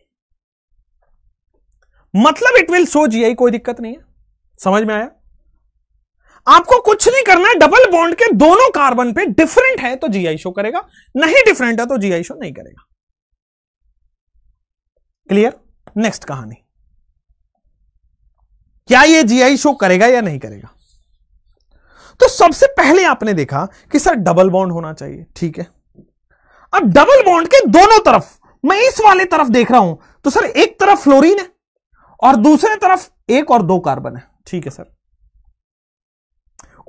Speaker 1: मतलब इट विल शो जीआई कोई दिक्कत नहीं है समझ में आया आपको कुछ नहीं करना डबल बॉन्ड के दोनों कार्बन पे डिफरेंट है तो जीआई शो करेगा नहीं डिफरेंट है तो जीआई शो नहीं करेगा क्लियर नेक्स्ट कहानी क्या ये जीआई शो करेगा या नहीं करेगा तो सबसे पहले आपने देखा कि सर डबल बॉन्ड होना चाहिए ठीक है अब डबल बॉन्ड के दोनों तरफ मैं इस वाले तरफ देख रहा हूं तो सर एक तरफ फ्लोरीन है और दूसरे तरफ एक और दो कार्बन है ठीक है सर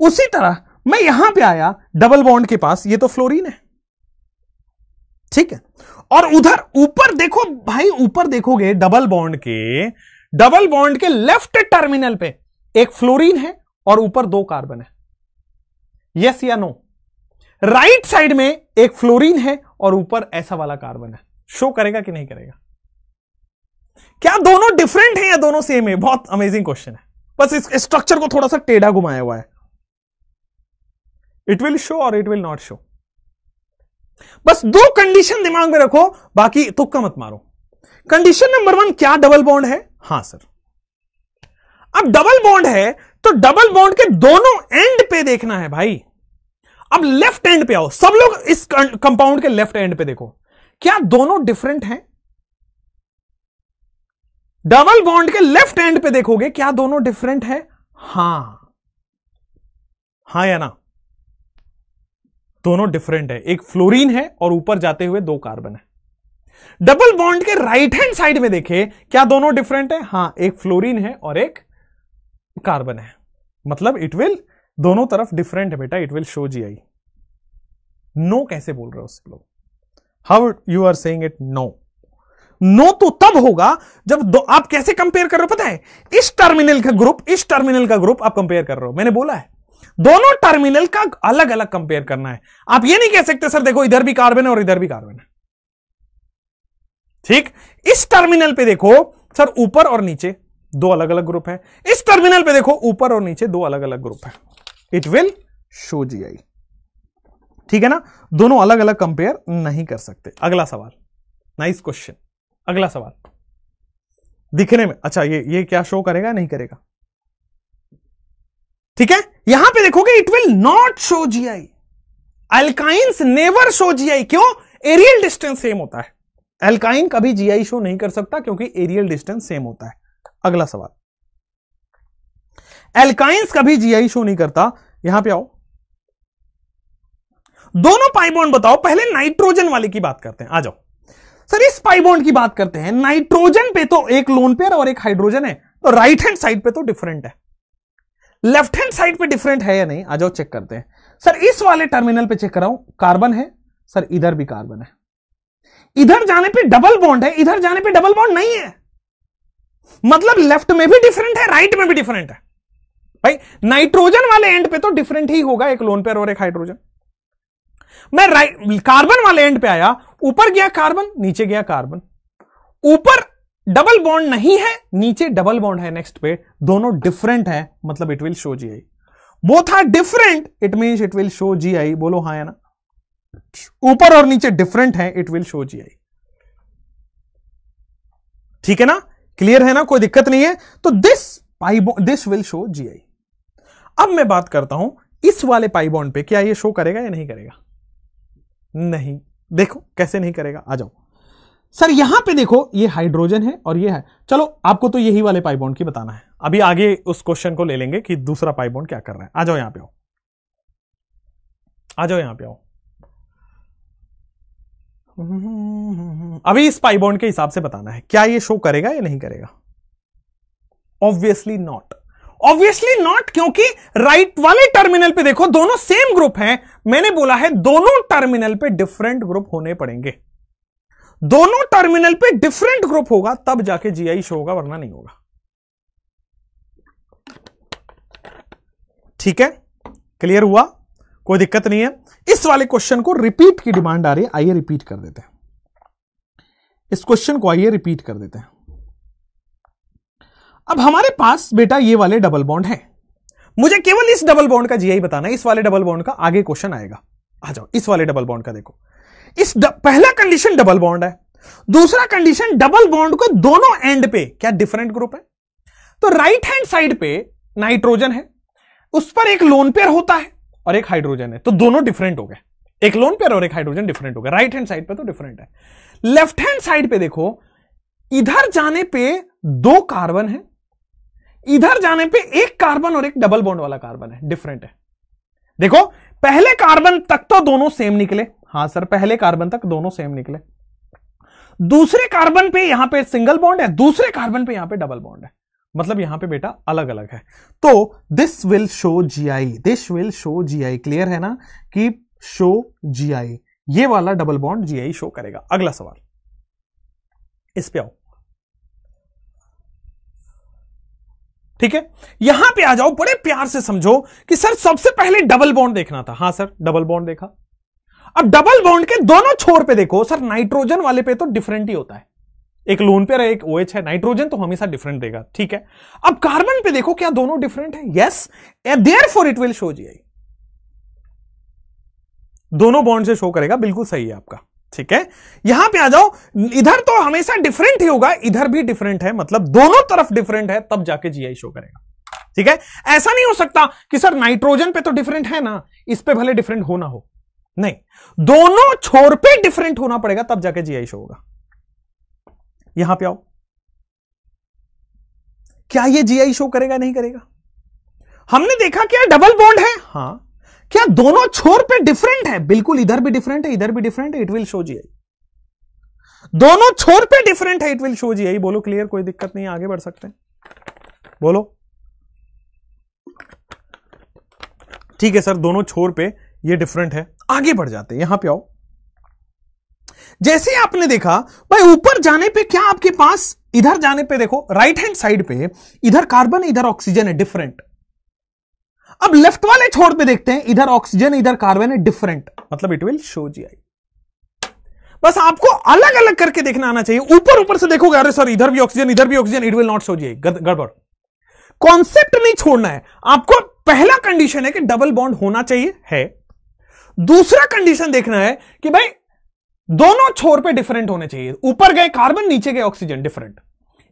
Speaker 1: उसी तरह मैं यहां पे आया डबल बॉन्ड के पास ये तो फ्लोरीन है ठीक है और उधर ऊपर देखो भाई ऊपर देखोगे डबल बॉन्ड के डबल बॉन्ड के लेफ्ट टर्मिनल पे एक फ्लोरीन है और ऊपर दो कार्बन है यस या नो राइट साइड में एक फ्लोरीन है और ऊपर ऐसा वाला कार्बन है शो करेगा कि नहीं करेगा क्या दोनों डिफरेंट हैं या दोनों सेम है बहुत अमेजिंग क्वेश्चन है बस इस स्ट्रक्चर को थोड़ा सा टेढ़ा घुमाया हुआ है इट विल शो और इट विल नॉट शो बस दो कंडीशन दिमाग में रखो बाकी तुक्का मत मारो कंडीशन नंबर वन क्या डबल बॉन्ड है हां सर अब डबल बॉन्ड है तो डबल बॉन्ड के दोनों एंड पे देखना है भाई अब लेफ्ट एंड पे आओ सब लोग इस कंपाउंड के लेफ्ट एंड पे देखो क्या दोनों डिफरेंट हैं डबल बॉन्ड के लेफ्ट एंड पे देखोगे क्या दोनों डिफरेंट है हां हा या ना दोनों डिफरेंट है एक फ्लोरीन है और ऊपर जाते हुए दो कार्बन है डबल बॉन्ड के राइट हैंड साइड में देखे क्या दोनों डिफरेंट है हां एक फ्लोरीन है और एक कार्बन है मतलब इट विल दोनों तरफ डिफरेंट है बेटा it will show G I no कैसे बोल रहे हो सब लोग how you are saying it no no तो तब होगा जब दो आप कैसे कंपेयर कर रहे हो पता है इस टर्मिनल का ग्रुप इस टर्मिनल का ग्रुप आप कंपेयर कर रहे हो मैंने बोला है दोनों टर्मिनल का अलग अलग कंपेयर करना है आप ये नहीं कह सकते सर देखो इधर भी कार्बन है और इधर भी कार्बन है ठीक इस टर्मिनल पे देखो सर ऊपर और नीचे दो अलग अलग ग्रुप है इस टर्मिनल पे देखो ऊपर और नीचे दो अलग अलग ग्रुप है it will show G I ठीक है ना दोनों अलग अलग कंपेयर नहीं कर सकते अगला सवाल नाइस क्वेश्चन अगला सवाल दिखने में अच्छा ये ये क्या शो करेगा नहीं करेगा ठीक है यहां पे देखोगे it will not show G I alkynes never show G I क्यों एरियल डिस्टेंस सेम होता है एल्काइन कभी जी आई शो नहीं कर सकता क्योंकि एरियल डिस्टेंस सेम होता है अगला सवाल एल्काइंस कभी जीआई शो नहीं करता यहां पे आओ दोनों पाइबॉन्ड बताओ पहले नाइट्रोजन वाले की बात करते हैं आ जाओ सर इस पाइबॉन्ड की बात करते हैं नाइट्रोजन पे तो एक लोन पेयर और एक हाइड्रोजन है तो राइट हैंड साइड पे तो डिफरेंट है लेफ्ट हैंड साइड पे डिफरेंट है या नहीं आ जाओ चेक करते हैं सर इस वाले टर्मिनल पे चेक कराओ कार्बन है सर इधर भी कार्बन है इधर जाने पे डबल बॉन्ड है इधर जाने पे डबल बॉन्ड नहीं है मतलब लेफ्ट में भी डिफरेंट है राइट में भी डिफरेंट है भाई नाइट्रोजन वाले एंड पे तो डिफरेंट ही होगा एक लोन पेयर और एक हाइड्रोजन मैं कार्बन वाले एंड पे आया ऊपर गया कार्बन नीचे गया कार्बन ऊपर डबल बॉन्ड नहीं है नीचे डबल बॉन्ड है नेक्स्ट पे दोनों डिफरेंट है मतलब it will show G I both are different it mean it will show G I बोलो हाँ है ना ऊपर और नीचे डिफरेंट है it will show G I ठीक है ना क्लियर है ना कोई दिक्कत नहीं है तो this pi this will show G I अब मैं बात करता हूं इस वाले पाई बॉन्ड पे क्या ये शो करेगा या नहीं करेगा नहीं देखो कैसे नहीं करेगा आ जाओ सर यहां पे देखो ये हाइड्रोजन है और ये है चलो आपको तो यही वाले पाइबोंड की बताना है अभी आगे उस क्वेश्चन को ले लेंगे कि दूसरा पाई क्या कर रहा है आ जाओ यहां पे आओ आ जाओ यहां पे आओ अभी इस पाइबोंड के हिसाब से बताना है क्या ये शो करेगा या नहीं करेगा ऑब्वियसली नॉट ऑब्वियसली नॉट क्योंकि राइट वाले टर्मिनल पे देखो दोनों सेम ग्रुप हैं मैंने बोला है दोनों टर्मिनल पे डिफरेंट ग्रुप होने पड़ेंगे दोनों टर्मिनल पे डिफरेंट ग्रुप होगा तब जाके जीआई शो होगा वरना नहीं होगा ठीक है क्लियर हुआ कोई दिक्कत नहीं है इस वाले क्वेश्चन को रिपीट की डिमांड आ रही है आइए रिपीट कर देते हैं इस क्वेश्चन को आइए रिपीट कर देते हैं अब हमारे पास बेटा ये वाले डबल बॉन्ड है मुझे केवल इस डबल बॉन्ड का जीआई बताना है इस वाले डबल बॉन्ड का आगे क्वेश्चन आएगा आ जाओ इस वाले डबल बॉन्ड का देखो इस द, पहला कंडीशन डबल बॉन्ड है दूसरा कंडीशन डबल बॉन्ड को दोनों एंड पे क्या डिफरेंट ग्रुप है तो राइट हैंड साइड पे नाइट्रोजन है उस पर एक लोन पेयर होता है और एक हाइड्रोजन है तो दोनों डिफरेंट हो गए एक लोन पेयर और एक हाइड्रोजन डिफरेंट हो गया राइट हैंड साइड पे तो डिफरेंट है लेफ्ट हैंड साइड पे देखो इधर जाने पे दो कार्बन है इधर जाने पे एक कार्बन और एक डबल बॉन्ड वाला कार्बन है डिफरेंट है देखो पहले कार्बन तक तो दोनों सेम निकले हाँ सर पहले कार्बन तक दोनों सेम निकले दूसरे कार्बन पे यहां पे सिंगल बॉन्ड है दूसरे कार्बन पे यहां पे डबल बॉन्ड है मतलब यहां पे बेटा अलग अलग है तो this will show GI this will show GI clear है ना कि शो जीआई ये वाला डबल बॉन्ड जीआई शो करेगा अगला सवाल इस पे आओ ठीक है यहां पे आ जाओ बड़े प्यार से समझो कि सर सबसे पहले डबल बॉन्ड देखना था हां सर डबल बॉन्ड देखा अब डबल बॉन्ड के दोनों छोर पे देखो सर नाइट्रोजन वाले पे तो डिफरेंट ही होता है एक लोन पे एक OH है नाइट्रोजन तो हमेशा डिफरेंट देगा ठीक है अब कार्बन पे देखो क्या दोनों डिफरेंट है yes therefore it will show G दोनों बॉन्ड से शो करेगा बिल्कुल सही है आपका ठीक है यहां पे आ जाओ इधर तो हमेशा डिफरेंट ही होगा इधर भी डिफरेंट है मतलब दोनों तरफ डिफरेंट है तब जाके जीआई शो करेगा ठीक है ऐसा नहीं हो सकता कि सर नाइट्रोजन पे तो डिफरेंट है ना इस पे भले डिफरेंट होना हो नहीं दोनों छोर पे डिफरेंट होना पड़ेगा तब जाके जीआई शो होगा यहां पे आओ क्या ये जीआई शो करेगा नहीं करेगा हमने देखा क्या डबल बॉन्ड है हाँ क्या दोनों छोर पे डिफरेंट है बिल्कुल इधर भी डिफरेंट है इधर भी डिफरेंट है it will show G I दोनों छोर पे डिफरेंट है it will show G I बोलो क्लियर कोई दिक्कत नहीं आगे बढ़ सकते हैं बोलो ठीक है सर दोनों छोर पे ये डिफरेंट है आगे बढ़ जाते हैं यहां पे आओ जैसे आपने देखा भाई ऊपर जाने पे क्या आपके पास इधर जाने पे देखो राइट हैंड साइड पे इधर कार्बन इधर ऑक्सीजन है डिफरेंट अब लेफ्ट वाले छोर पे देखते हैं इधर ऑक्सीजन इधर कार्बन है डिफरेंट मतलब it will show G I बस आपको अलग अलग करके देखना आना चाहिए ऊपर ऊपर से देखोगे अरे सर इधर भी ऑक्सीजन इधर भी oxygen it will not show G I गड़बड़ कॉन्सेप्ट नहीं छोड़ना है आपको पहला कंडीशन है कि डबल बॉन्ड होना चाहिए है दूसरा कंडीशन देखना है कि भाई दोनों छोर पे डिफरेंट होने चाहिए ऊपर गए कार्बन नीचे गए ऑक्सीजन डिफरेंट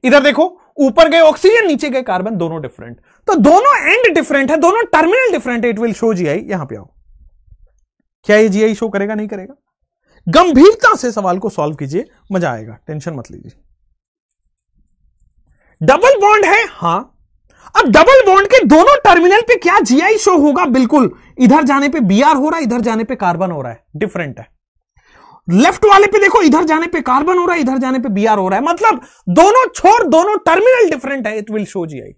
Speaker 1: इधर देखो ऊपर गए ऑक्सीजन नीचे गए कार्बन दोनों डिफरेंट तो दोनों एंड डिफरेंट है दोनों टर्मिनल डिफरेंट है it will show G I यहां पे आओ क्या ये आई शो करेगा नहीं करेगा गंभीरता से सवाल को सॉल्व कीजिए मजा आएगा टेंशन मत लीजिए डबल बॉन्ड है हां अब डबल बॉन्ड के दोनों टर्मिनल पे क्या जीआई शो होगा बिल्कुल इधर जाने पे बीआर हो रहा है इधर जाने पे कार्बन हो रहा है डिफरेंट है लेफ्ट वाले पे देखो इधर जाने पे कार्बन हो रहा है इधर जाने पे बीआर हो रहा है मतलब दोनों छोर दोनों टर्मिनल डिफरेंट है इट विल शो जीआई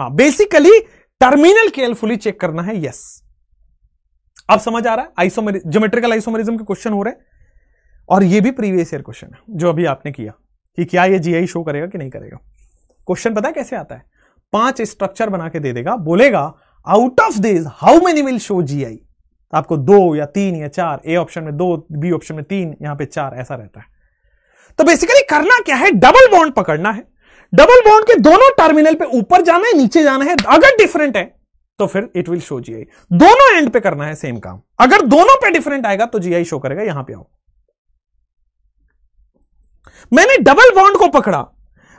Speaker 1: हाँ बेसिकली टर्मिनल केयरफुली चेक करना है यस अब समझ आ रहा है आइसोमेरिज ज्योमेट्रिकल आइसोमरिज्म के क्वेश्चन हो रहे हैं और ये भी प्रीवियस ईयर क्वेश्चन है जो अभी आपने किया कि क्या ये जीआई शो करेगा कि नहीं करेगा क्वेश्चन पता है कैसे आता है पांच स्ट्रक्चर बना के दे देगा बोलेगा out of this how many will show GI आपको दो या तीन या चार ए ऑप्शन में दो बी ऑप्शन में तीन यहां पे चार ऐसा रहता है तो बेसिकली करना क्या है डबल बॉन्ड पकड़ना है डबल बॉन्ड के दोनों टर्मिनल पे ऊपर जाना है नीचे जाना है अगर डिफरेंट है तो फिर इट विल शो जीआई दोनों एंड पे करना है सेम काम अगर दोनों पे डिफरेंट आएगा तो जीआई शो करेगा यहां पे आओ मैंने डबल बॉन्ड को पकड़ा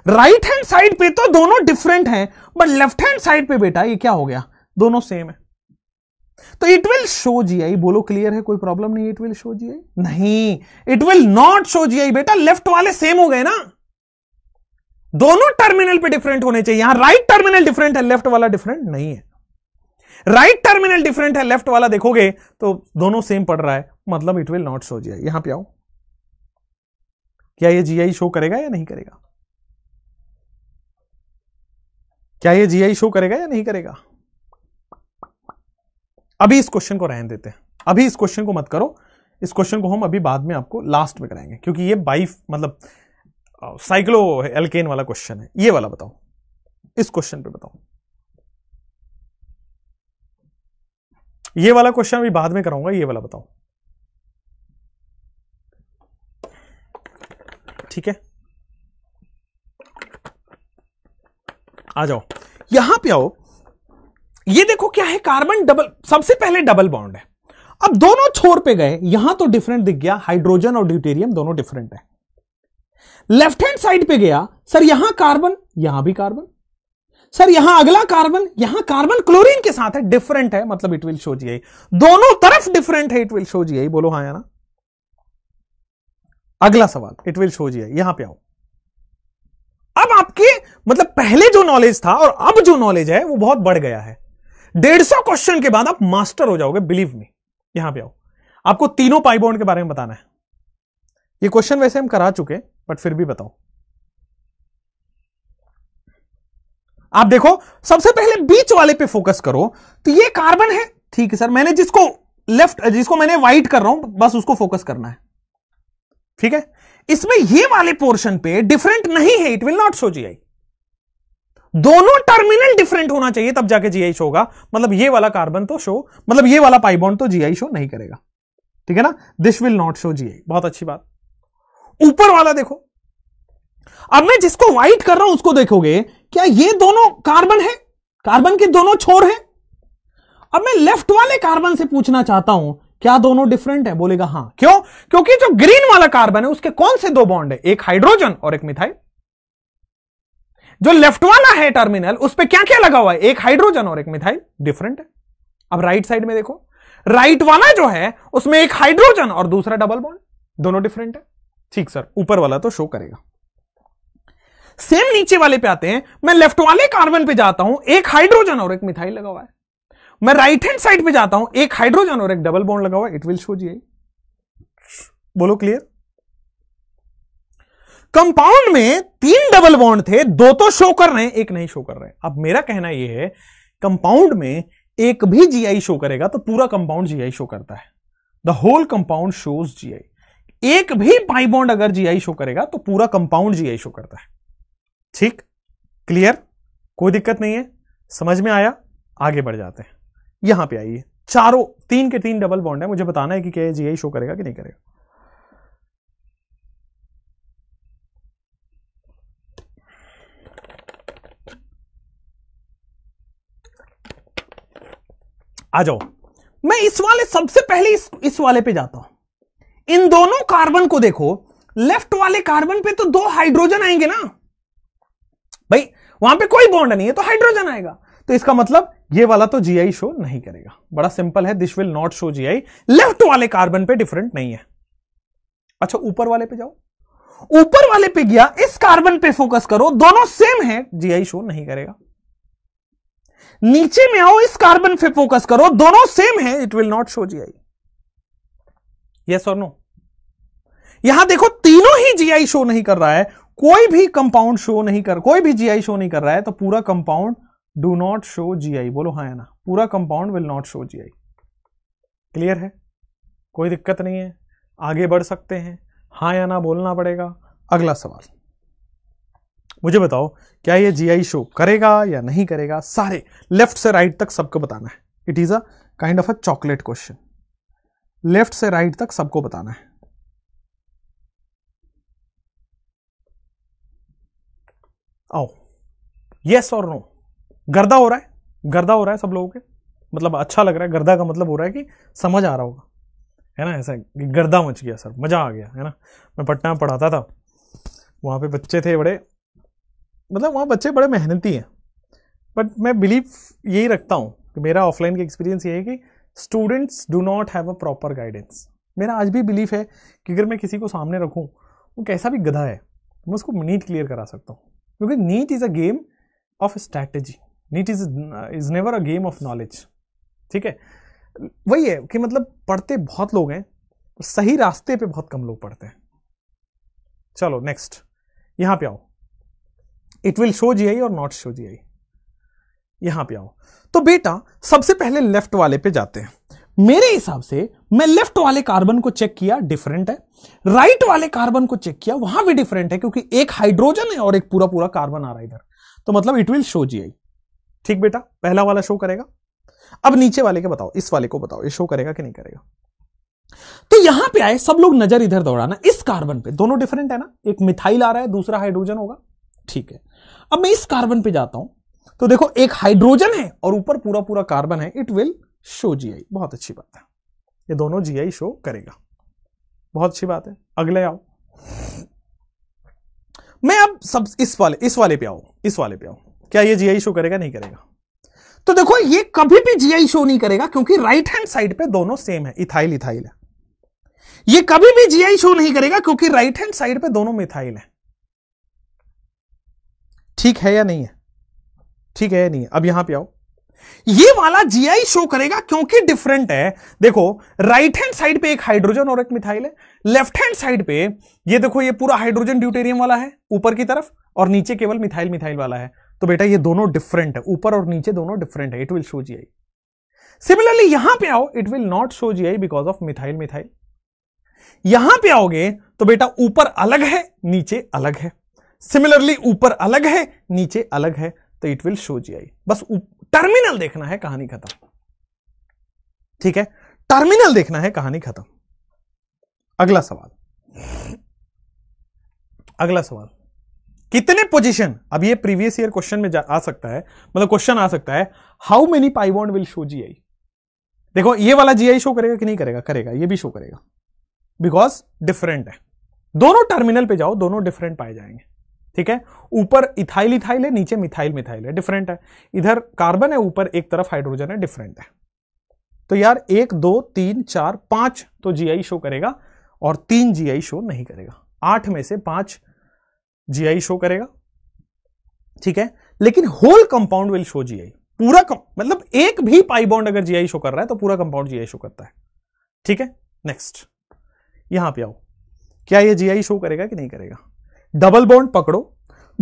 Speaker 1: राइट हैंड साइड पे तो दोनों डिफरेंट हैं बट लेफ्ट हैंड साइड पे बेटा ये क्या हो गया दोनों सेम है तो इट विल शो जीआई बोलो क्लियर है कोई प्रॉब्लम नहीं इट विल शो जीआई नहीं it will not show GI बेटा लेफ्ट वाले सेम हो गए ना दोनों टर्मिनल पे डिफरेंट होने चाहिए यहां राइट टर्मिनल डिफरेंट है लेफ्ट वाला डिफरेंट नहीं है राइट टर्मिनल डिफरेंट है लेफ्ट वाला देखोगे तो दोनों सेम पड़ रहा है मतलब it will not show G यहां पे आओ क्या ये जीआई शो करेगा या नहीं करेगा क्या ये जीआई शो करेगा या नहीं करेगा अभी इस क्वेश्चन को रहने देते हैं अभी इस क्वेश्चन को मत करो इस क्वेश्चन को हम अभी बाद में आपको लास्ट में कराएंगे क्योंकि ये बाइफ मतलब साइक्लो एल्केन वाला क्वेश्चन है ये वाला बताओ इस क्वेश्चन पे बताओ ये वाला क्वेश्चन अभी बाद में कराऊंगा ये वाला बताओ ठीक है आ जाओ यहां पे आओ ये देखो क्या है कार्बन डबल सबसे पहले डबल बॉन्ड है अब दोनों छोर पे गए यहां तो डिफरेंट दिख गया हाइड्रोजन और ड्यूटेरियम दोनों डिफरेंट है लेफ्ट हैंड साइड पे गया सर यहां कार्बन यहां भी कार्बन सर यहां अगला कार्बन यहां कार्बन क्लोरीन के साथ है डिफरेंट है मतलब इट विल शो जी दोनों तरफ डिफरेंट है इट विल शो जी बोलो हाँ ना अगला सवाल इट विल शो जी यहां पे आओ अब आपके मतलब पहले जो नॉलेज था और अब जो नॉलेज है वो बहुत बढ़ गया है डेढ़ सौ क्वेश्चन के बाद आप मास्टर हो जाओगे बिलीव में यहां पे आओ आपको तीनों पाइबोन के बारे में बताना है ये क्वेश्चन वैसे हम करा चुके बट फिर भी बताओ आप देखो सबसे पहले बीच वाले पे फोकस करो तो ये कार्बन है ठीक है सर मैंने जिसको लेफ्ट जिसको मैंने व्हाइट कर रहा हूं बस उसको फोकस करना है ठीक है इसमें ये वाले पोर्शन पे डिफरेंट नहीं है it will not show GI दोनों टर्मिनल डिफरेंट होना चाहिए तब जाके जीआई शो होगा मतलब ये वाला कार्बन तो शो मतलब ये वाला पाइबॉन्ड तो जीआई शो नहीं करेगा ठीक है ना this will not show GI बहुत अच्छी बात ऊपर वाला देखो अब मैं जिसको व्हाइट कर रहा हूं उसको देखोगे क्या ये दोनों कार्बन है कार्बन के दोनों छोर है अब मैं लेफ्ट वाले कार्बन से पूछना चाहता हूं क्या दोनों डिफरेंट है बोलेगा हां क्यों क्योंकि जो ग्रीन वाला कार्बन है उसके कौन से दो बॉन्ड है एक हाइड्रोजन और एक मिथाइल जो लेफ्ट वाला है टर्मिनल उस पर क्या क्या लगा हुआ है एक हाइड्रोजन और एक मिथाइल डिफरेंट है अब राइट साइड में देखो राइट वाला जो है उसमें एक हाइड्रोजन और दूसरा डबल बॉन्ड दोनों डिफरेंट है ठीक सर ऊपर वाला तो शो करेगा सेम नीचे वाले पे आते हैं मैं लेफ्ट वाले कार्बन पे जाता हूं एक हाइड्रोजन और एक मिथाइल लगा हुआ है मैं राइट हैंड साइड पे जाता हूं एक हाइड्रोजन और एक डबल बॉन्ड लगा हुआ इट विल शो जी बोलो क्लियर कंपाउंड में तीन डबल बॉन्ड थे दो तो शो कर रहे हैं एक नहीं शो कर रहे हैं अब मेरा कहना यह है कंपाउंड में एक भी जीआई शो करेगा तो पूरा कंपाउंड जीआई शो करता है the whole compound shows GI एक भी पाई बॉन्ड अगर जीआई शो करेगा तो पूरा कंपाउंड जीआई शो करता है ठीक क्लियर कोई दिक्कत नहीं है समझ में आया आगे बढ़ जाते हैं यहां पे आइए चारों तीन के तीन डबल बॉन्ड है मुझे बताना है कि क्या जीआई शो करेगा कि नहीं करेगा आ जाओ मैं इस वाले सबसे पहले इस, इस वाले पे जाता हूं इन दोनों कार्बन को देखो लेफ्ट वाले कार्बन पे तो दो हाइड्रोजन आएंगे ना भाई वहां पे कोई बॉन्ड नहीं है तो हाइड्रोजन आएगा तो इसका मतलब ये वाला तो जीआई शो नहीं करेगा बड़ा सिंपल है this will not show GI left वाले कार्बन पे डिफरेंट नहीं है अच्छा ऊपर वाले पे जाओ ऊपर वाले पे गया इस कार्बन पे फोकस करो दोनों सेम है जीआई शो नहीं करेगा नीचे में आओ इस कार्बन पे फोकस करो दोनों सेम है it will not show GI yes और नो यहां देखो तीनों ही जीआई शो नहीं कर रहा है कोई भी कंपाउंड शो नहीं कर कोई भी जीआई शो नहीं कर रहा है तो पूरा compound do not show GI बोलो हाँ ना पूरा compound will not show GI clear है कोई दिक्कत नहीं है आगे बढ़ सकते हैं हाँ या ना बोलना पड़ेगा अगला सवाल मुझे बताओ क्या ये जीआई शो करेगा या नहीं करेगा सारे लेफ्ट से राइट तक सबको बताना है it is a kind of a chocolate question left से राइट तक सबको बताना है आओ यस और नो गर्दा हो रहा है गर्दा हो रहा है सब लोगों के मतलब अच्छा लग रहा है गर्दा का मतलब हो रहा है कि समझ आ रहा होगा है ना ऐसा गर्दा मच गया सर मज़ा आ गया है ना मैं पटना में पढ़ाता था वहां पे बच्चे थे बड़े मतलब वहां बच्चे बड़े मेहनती हैं बट मैं बिलीव यही रखता हूँ कि मेरा ऑफलाइन का एक्सपीरियंस ये है कि students do not have a proper guidance मेरा आज भी बिलीफ है कि अगर मैं किसी को सामने रखूँ वो कैसा भी गधा है मैं उसको नीट क्लियर करा सकता हूँ क्योंकि NEET is a game of strategy NEET is is never a game of knowledge ठीक है वही है कि मतलब पढ़ते बहुत लोग हैं सही रास्ते पे बहुत कम लोग पढ़ते हैं चलो नेक्स्ट यहाँ पे आओ it will show G I और नॉट शो जी आई यहां पे आओ तो बेटा सबसे पहले लेफ्ट वाले पे जाते हैं मेरे हिसाब से मैं लेफ्ट वाले कार्बन को चेक किया डिफरेंट है राइट वाले कार्बन को चेक किया वहां भी डिफरेंट है क्योंकि एक हाइड्रोजन है और एक पूरा पूरा कार्बन आ रहा है इधर तो मतलब इट विल शो जी ठीक बेटा पहला वाला शो करेगा अब नीचे वाले के बताओ इस वाले को बताओ ये शो करेगा कि नहीं करेगा तो यहां पे आए सब लोग नजर इधर दौड़ाना इस कार्बन पे दोनों डिफरेंट है ना एक मिथाइल आ रहा है दूसरा हाइड्रोजन होगा ठीक है अब मैं इस कार्बन पे जाता हूं तो देखो एक हाइड्रोजन है और ऊपर पूरा पूरा कार्बन है इट विल शो जीआई बहुत अच्छी बात है ये दोनों जीआई शो करेगा बहुत अच्छी बात है अगले आओ मैं अब सब इस वाले इस वाले पे आओ इस वाले पे आओ क्या ये जीआई शो करेगा नहीं करेगा तो देखो ये कभी भी जीआई शो नहीं करेगा क्योंकि राइट हैंड साइड पे दोनों सेम है इथाइल इथाइल है ये कभी भी जीआई शो नहीं करेगा क्योंकि राइट हैंड साइड पे दोनों मिथाइल है ठीक है या नहीं है ठीक है नहीं अब यहां पे आओ ये वाला जीआई शो करेगा क्योंकि डिफरेंट है देखो राइट हैंड साइड पे एक हाइड्रोजन और एक मिथाइल है लेफ्ट हैंड साइड पे ये देखो ये पूरा हाइड्रोजन ड्यूटेरियम वाला है ऊपर की तरफ और नीचे केवल मिथाइल मिथाइल वाला है तो बेटा ये दोनों डिफरेंट है ऊपर और नीचे दोनों डिफरेंट है it will show GI similarly यहां पे आओ it will not show GI because of methyl methyl यहां पे आओगे तो बेटा ऊपर अलग है नीचे अलग है सिमिलरली ऊपर अलग है नीचे अलग है तो it will show G I बस टर्मिनल देखना है कहानी खत्म ठीक है टर्मिनल देखना है कहानी खत्म अगला सवाल अगला सवाल कितने पोजीशन अब ये प्रीवियस ईयर क्वेश्चन में आ सकता है मतलब क्वेश्चन आ सकता है how many pi bond will show G I देखो ये वाला जी आई शो करेगा कि नहीं करेगा करेगा ये भी शो करेगा बिकॉज डिफरेंट है दोनों टर्मिनल पे जाओ दोनों डिफरेंट पाए जाएंगे ठीक है ऊपर इथाइल इथाइल है नीचे मिथाइल मिथाइल है डिफरेंट है इधर कार्बन है ऊपर एक तरफ हाइड्रोजन है डिफरेंट है तो यार एक दो तीन चार पांच तो जीआई शो करेगा और तीन जीआई शो नहीं करेगा आठ में से पांच जीआई शो करेगा ठीक है लेकिन whole compound will show GI पूरा कम मतलब एक भी पाई बॉन्ड अगर जीआई शो कर रहा है तो पूरा कंपाउंड जीआई शो करता है ठीक है नेक्स्ट यहां पे आओ क्या ये जीआई शो करेगा कि नहीं करेगा डबल बॉन्ड पकड़ो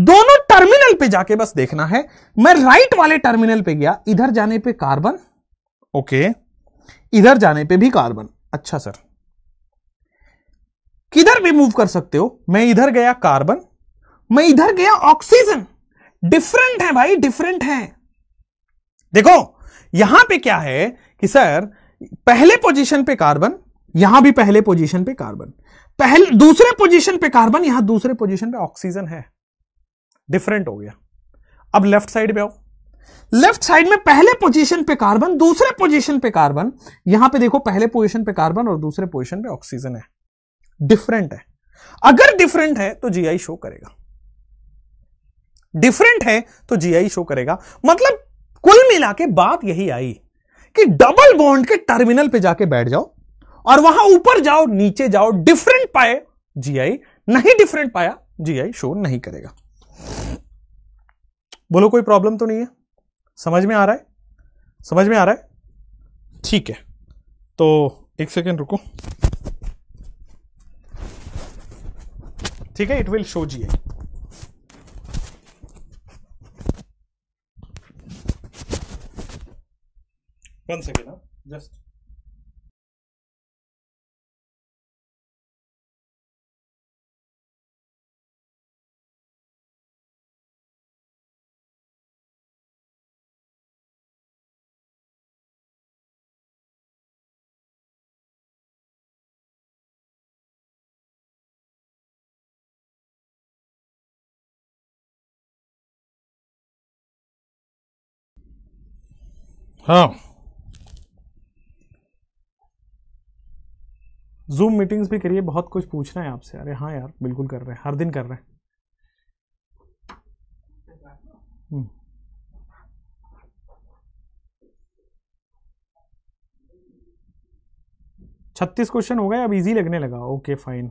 Speaker 1: दोनों टर्मिनल पे जाके बस देखना है मैं राइट वाले टर्मिनल पे गया इधर जाने पे कार्बन ओके इधर जाने पे भी कार्बन अच्छा सर किधर भी मूव कर सकते हो मैं इधर गया कार्बन मैं इधर गया ऑक्सीजन डिफरेंट है भाई डिफरेंट है देखो यहां पे क्या है कि सर पहले पोजीशन पे कार्बन यहां भी पहले पोजीशन पे कार्बन पहले दूसरे पोजीशन पे कार्बन यहां दूसरे पोजीशन पे ऑक्सीजन है डिफरेंट हो गया अब लेफ्ट साइड पे आओ लेफ्ट साइड में पहले पोजीशन पे कार्बन दूसरे पोजीशन पे कार्बन यहां पे देखो पहले पोजीशन पे कार्बन और दूसरे पोजीशन पे ऑक्सीजन है डिफरेंट है अगर डिफरेंट है तो जीआई शो करेगा डिफरेंट है तो जीआई शो करेगा मतलब कुल मिला के बात यही आई कि डबल बॉन्ड के टर्मिनल पे जाके बैठ जाओ और वहां ऊपर जाओ नीचे जाओ डिफरेंट पाए जीआई नहीं डिफरेंट पाया जीआई शो नहीं करेगा बोलो कोई प्रॉब्लम तो नहीं है समझ में आ रहा है समझ में आ रहा है ठीक है तो एक सेकेंड रुको ठीक है it will show G I one second just हाँ जूम मीटिंग्स भी करिए बहुत कुछ पूछना है आपसे अरे हाँ यार बिल्कुल कर रहे हैं हर दिन कर रहे हैं हम्म। छत्तीस क्वेश्चन हो गए अब इजी लगने लगा ओके फाइन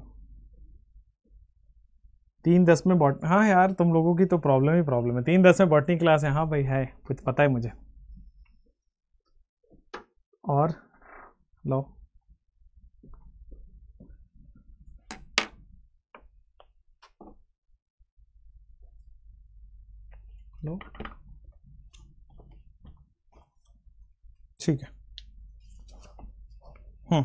Speaker 1: तीन दस में बॉट हाँ यार तुम लोगों की तो प्रॉब्लम ही प्रॉब्लम है तीन दस में बॉटनी क्लास है हाँ भाई है कुछ पता है मुझे और लो लो ठीक है हम्म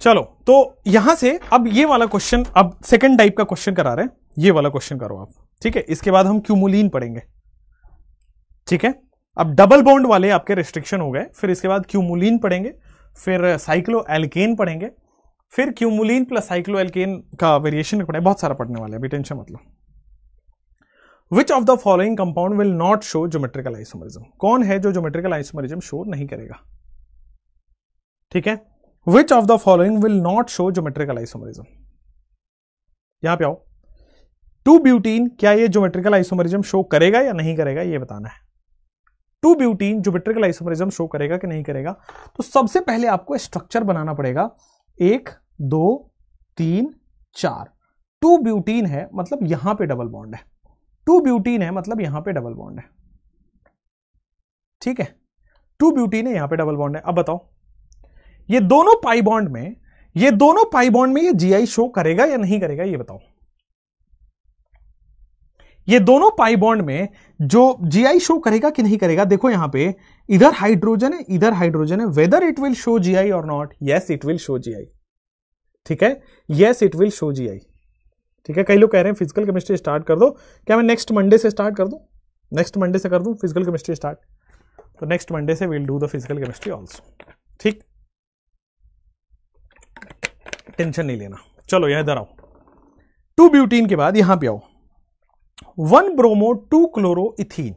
Speaker 1: चलो तो यहां से अब ये वाला क्वेश्चन अब सेकंड टाइप का क्वेश्चन करा रहे हैं ये वाला क्वेश्चन करो आप ठीक है इसके बाद हम क्यूमुलीन पढ़ेंगे ठीक है अब डबल बॉन्ड वाले आपके रिस्ट्रिक्शन हो गए फिर इसके बाद क्यूमुलिन पढ़ेंगे फिर साइक्लो एल्केन पढ़ेंगे फिर क्यूमुलिन प्लस साइक्लो एल्केन का वेरिएशन पढ़े बहुत सारा पढ़ने वाले अभी टेंशन मतलब which of the following compound will not show geometrical isomerism कौन है जो जोमेट्रिकल आइसोमरिज्म शो नहीं करेगा ठीक है which of the following will not show geometrical isomerism यहां पे आओ टू ब्यूटीन क्या ये जोमेट्रिकल आइसोमरिज्म शो करेगा या नहीं करेगा ये बताना है two butene geometrical isomerism show करेगा कि नहीं करेगा तो सबसे पहले आपको स्ट्रक्चर बनाना पड़ेगा एक दो तीन चार टू ब्यूटीन है मतलब यहां पे डबल बॉन्ड है टू ब्यूटीन है मतलब यहां पे डबल बॉन्ड है ठीक है टू ब्यूटीन है यहां पे डबल बॉन्ड है अब बताओ ये दोनों पाई बॉन्ड में ये दोनों पाई बॉन्ड में ये जीआई शो करेगा या नहीं करेगा ये बताओ ये दोनों पाई बॉन्ड में जो जीआई शो करेगा कि नहीं करेगा देखो यहां पे इधर हाइड्रोजन है इधर हाइड्रोजन है whether it will show GI और not yes it will show GI ठीक है yes it will show GI ठीक है कई लोग कह रहे हैं फिजिकल केमिस्ट्री स्टार्ट कर दो क्या मैं नेक्स्ट मंडे से स्टार्ट कर दू नेक्स्ट मंडे से कर दू फिजिकल केमिस्ट्री स्टार्ट तो नेक्स्ट मंडे से will do the physical chemistry also ठीक टेंशन नहीं लेना चलो यह इधर आओ टू ब्यूटीन के बाद यहां पे आओ one bromo two chloro ethene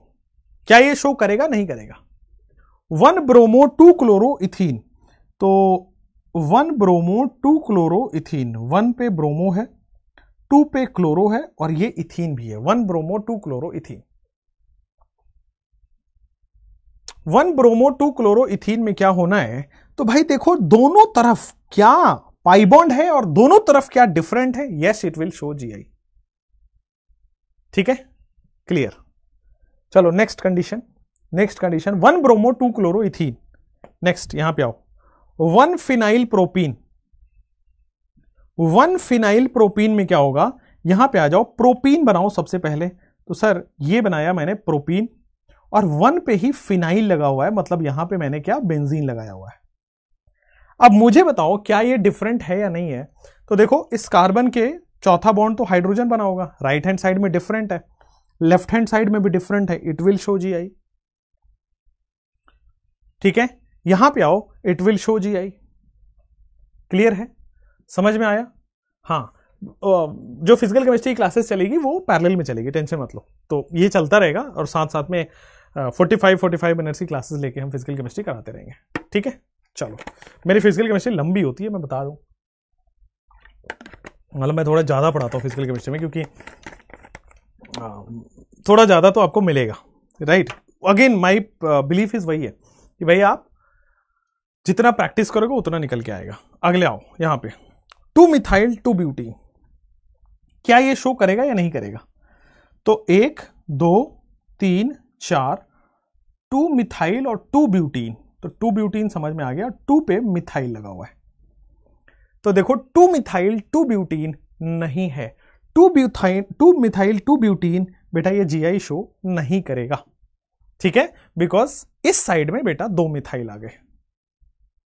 Speaker 1: क्या ये शो करेगा नहीं करेगा one bromo two chloro ethene तो one bromo two chloro ethene one पे ब्रोमो है टू पे क्लोरो है और ये इथीन भी है one bromo two chloro ethene one bromo two chloro ethene में क्या होना है तो भाई देखो दोनों तरफ क्या पाइबॉन्ड है और दोनों तरफ क्या डिफरेंट है yes it will show G I ठीक है क्लियर चलो next condition next condition one bromo two chloro ethene next यहां पे आओ one phenyl propene one phenyl propene में क्या होगा यहां पे आ जाओ प्रोपीन बनाओ सबसे पहले तो सर ये बनाया मैंने प्रोपीन और वन पे ही फिनाइल लगा हुआ है मतलब यहां पे मैंने क्या बेंजीन लगाया हुआ है अब मुझे बताओ क्या ये डिफरेंट है या नहीं है तो देखो इस कार्बन के चौथा बॉन्ड तो हाइड्रोजन बना होगा राइट हैंड साइड में डिफरेंट है लेफ्ट हैंड साइड में भी डिफरेंट है it will show G I ठीक है यहां पे आओ it will show G I clear है समझ में आया हाँ जो फिजिकल केमिस्ट्री की क्लासेस चलेगी वो पैरेलल में चलेगी टेंशन मत लो तो ये चलता रहेगा और साथ साथ में forty five forty five minutes की क्लासेस लेके हम फिजिकल केमिस्ट्री कराते रहेंगे ठीक है चलो मेरी फिजिकल केमिस्ट्री लंबी होती है मैं बता दूँ मतलब मैं थोड़ा ज़्यादा पढ़ाता हूँ फिजिकल केमिस्ट्री में क्योंकि हाँ। थोड़ा ज़्यादा तो आपको मिलेगा right again my belief is वही है कि भाई आप जितना प्रैक्टिस करोगे उतना निकल के आएगा अगले आओ यहाँ पे टू मिथाइल टू ब्यूटी क्या ये शो करेगा या नहीं करेगा तो एक दो तीन चार टू मिथाइल और टू ब्यूटीन तो टू ब्यूटीन समझ में आ गया टू पे मिथाइल लगा हुआ है तो देखो टू मिथाइल टू ब्यूटीन नहीं है two butyne two methyl two butene बेटा ये जी शो नहीं करेगा ठीक है बिकॉज इस साइड में बेटा दो मिथाइल आ गए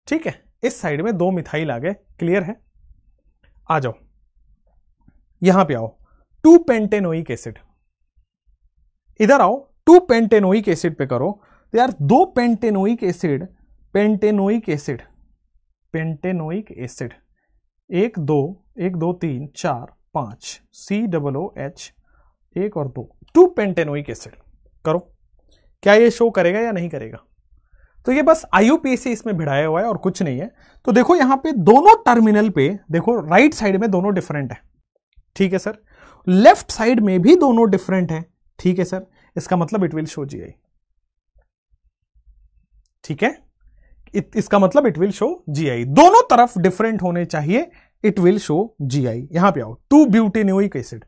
Speaker 1: ठीक है इस साइड में दो मिथाइल आ गए क्लियर है आ जाओ यहां पे आओ टू पेंटेनोइक एसिड इधर आओ टू पेंटेनोइक एसिड पे करो तो यार दो pentanoic acid pentanoic acid pentanoic acid एक दो एक दो तीन चार पांच सी डबल ओ एच एक और दो टू पेंटेनोइक एसिड करो क्या ये शो करेगा या नहीं करेगा तो ये बस आईयूपीएसी इसमें भिड़ाया हुआ है और कुछ नहीं है तो देखो यहां पे दोनों टर्मिनल पे देखो राइट साइड में दोनों डिफरेंट है ठीक है सर लेफ्ट साइड में भी दोनों डिफरेंट है ठीक है सर इसका मतलब it will show G I ठीक है इत, इसका मतलब इट विल शो जीआई दोनों तरफ डिफरेंट होने चाहिए इट विल शो जीआई यहां पे आओ टू ब्यूटेनोइक एसिड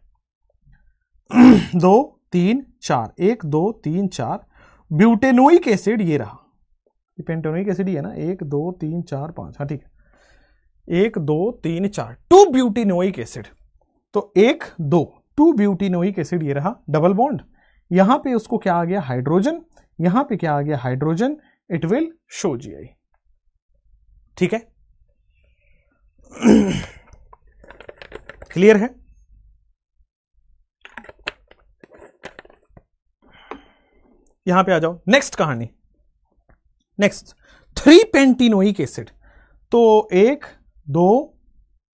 Speaker 1: दो तीन चार एक दो तीन चार ब्यूटेनोइक एसिड ये रहा पेंटेनोइक एसिड ही है ना एक दो तीन चार पांच हाँ ठीक है एक दो तीन चार टू ब्यूटीनोइक एसिड तो एक दो टू ब्यूटीनोइक एसिड ये रहा डबल बॉन्ड यहां पे उसको क्या आ गया हाइड्रोजन यहां पे क्या आ गया hydrogen it will show G I ठीक है क्लियर है यहां पे आ जाओ नेक्स्ट कहानी नेक्स्ट थ्री पेंटिनोइक एसिड तो एक दो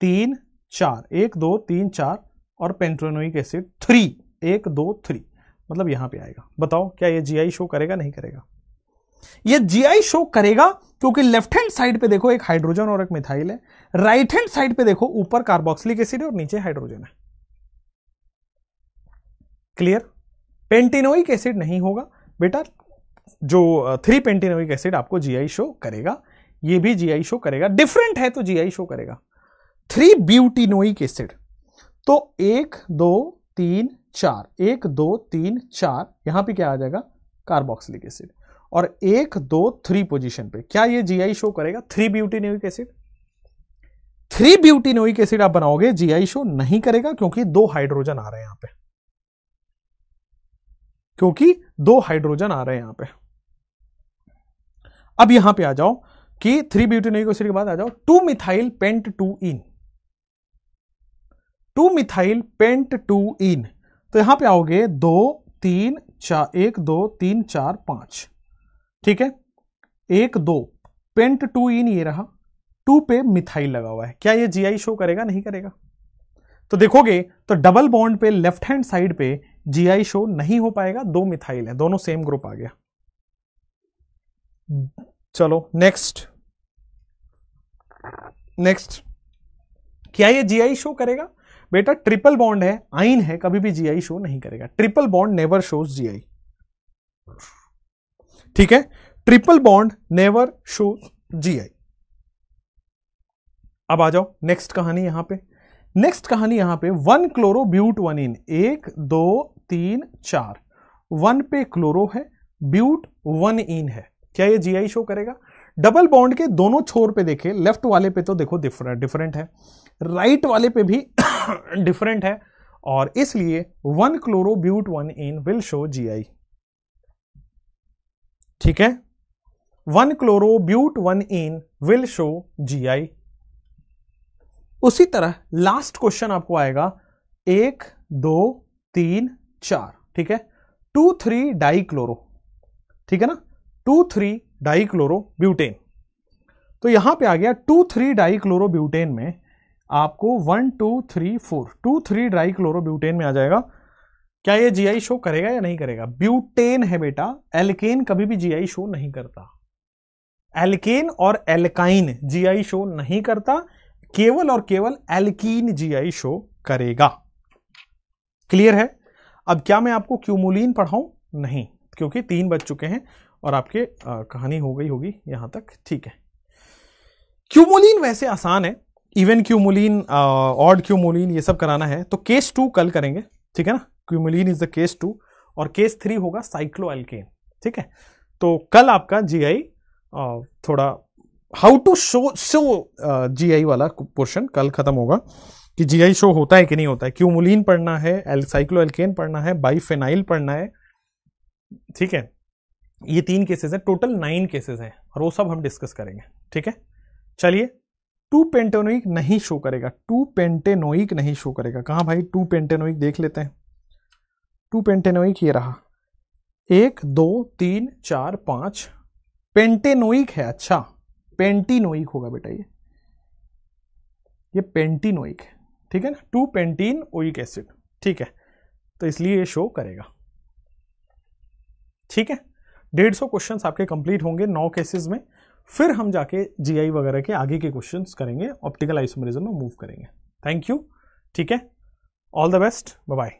Speaker 1: तीन चार एक दो तीन चार और पेंटोनोइक एसिड थ्री एक दो थ्री मतलब यहां पे आएगा बताओ क्या ये जीआई शो करेगा नहीं करेगा ये जीआई शो करेगा क्योंकि लेफ्ट हैंड साइड पे देखो एक हाइड्रोजन और एक मिथाइल है राइट हैंड साइड पे देखो ऊपर कार्बोक्सिलिक एसिड और नीचे हाइड्रोजन है क्लियर पेंटिनोइक एसिड नहीं होगा बेटा जो थ्री पेंटिनोइक एसिड आपको जीआई शो करेगा ये भी जीआई शो करेगा डिफरेंट है तो जीआई शो करेगा थ्री ब्यूटिनोइक एसिड तो एक दो तीन चार एक दो तीन चार यहां पे क्या आ जाएगा कार्बोक्सिलिक एसिड और एक दो थ्री पोजीशन पे क्या ये जीआई शो करेगा three butenoic acid three butenoic acid आप बनाओगे जीआई शो नहीं करेगा क्योंकि दो हाइड्रोजन आ रहे हैं यहां पे क्योंकि दो हाइड्रोजन आ रहे हैं यहां पे अब यहां पे आ जाओ कि थ्री ब्यूटी न्यूक एसिड के बाद आ जाओ two methyl pent two ene two methyl pent two ene तो यहां पे आओगे दो तीन चार एक दो तीन चार पांच ठीक है एक दो पेंट टू इन ये रहा टू पे मिथाइल लगा हुआ है क्या ये जीआई शो करेगा नहीं करेगा तो देखोगे तो डबल बॉन्ड पे लेफ्ट हैंड साइड पे जीआई शो नहीं हो पाएगा दो मिथाइल है दोनों सेम ग्रुप आ गया चलो नेक्स्ट नेक्स्ट क्या ये जीआई शो करेगा बेटा ट्रिपल बॉन्ड है आइन है कभी भी जीआई शो नहीं करेगा triple bond never shows GI ठीक है triple bond never shows GI अब आ जाओ नेक्स्ट कहानी यहां पे नेक्स्ट कहानी यहां पे one chloro but one ene एक दो तीन चार वन पे क्लोरो है ब्यूट वन इन है क्या ये जीआई शो करेगा डबल बॉन्ड के दोनों छोर पे देखे लेफ्ट वाले पे तो देखो डिफरेंट डिफरेंट है राइट वाले पे भी डिफरेंट है और इसलिए one chloro but one ene will show GI ठीक है one chloro but one ene will show GI उसी तरह लास्ट क्वेश्चन आपको आएगा एक दो तीन चार ठीक है टू थ्री डाई क्लोरो ठीक है ना two three di chloro butane तो यहां पे आ गया two three di chloro butane में आपको one two three four two three di chloro butane में आ जाएगा क्या ये जीआई शो करेगा या नहीं करेगा ब्यूटेन है बेटा एल्केन कभी भी जीआई शो नहीं करता एल्केन और एल्काइन जीआई शो नहीं करता केवल और केवल एल्कीन जीआई शो करेगा क्लियर है अब क्या मैं आपको क्यूमुलिन पढ़ाऊं नहीं क्योंकि तीन बज चुके हैं और आपके आ, कहानी हो गई होगी यहां तक ठीक है क्यूमोलिन वैसे आसान है इवन क्यूमोलिन ऑड क्यूमोलिन ये सब कराना है तो केस टू कल करेंगे ठीक है ना cumulene is the case two और केस थ्री होगा साइक्लो एल्केन ठीक है तो कल आपका जीआई थोड़ा how to show show GI वाला पोर्शन कल खत्म होगा कि जीआई शो होता है कि नहीं होता है क्यूमुलिन पढ़ना है एल साइक्लो एल्केन पढ़ना है बाईफेनाइल पढ़ना है ठीक है ये तीन केसेस हैं टोटल नाइन केसेस हैं और वो सब हम डिस्कस करेंगे ठीक है चलिए टू पेंटेनोइक नहीं शो करेगा टू पेंटेनोइक नहीं शो करेगा कहाँ भाई टू पेंटेनोइक देख लेते हैं टू पेंटेनोइक ये रहा एक दो तीन चार पांच पेंटेनोइक है अच्छा पेंटीनोइक होगा बेटा ये ये पेंटीनोइक है ठीक है ना टू पेंटीन ओइक एसिड ठीक है तो इसलिए ये शो करेगा ठीक है डेढ़ सौ क्वेश्चन आपके कंप्लीट होंगे नौ केसेस में फिर हम जाके जीआई वगैरह के आगे के क्वेश्चन करेंगे ऑप्टिकल आइसोमरिज्म में मूव करेंगे थैंक यू ठीक है ऑल द बेस्ट बाय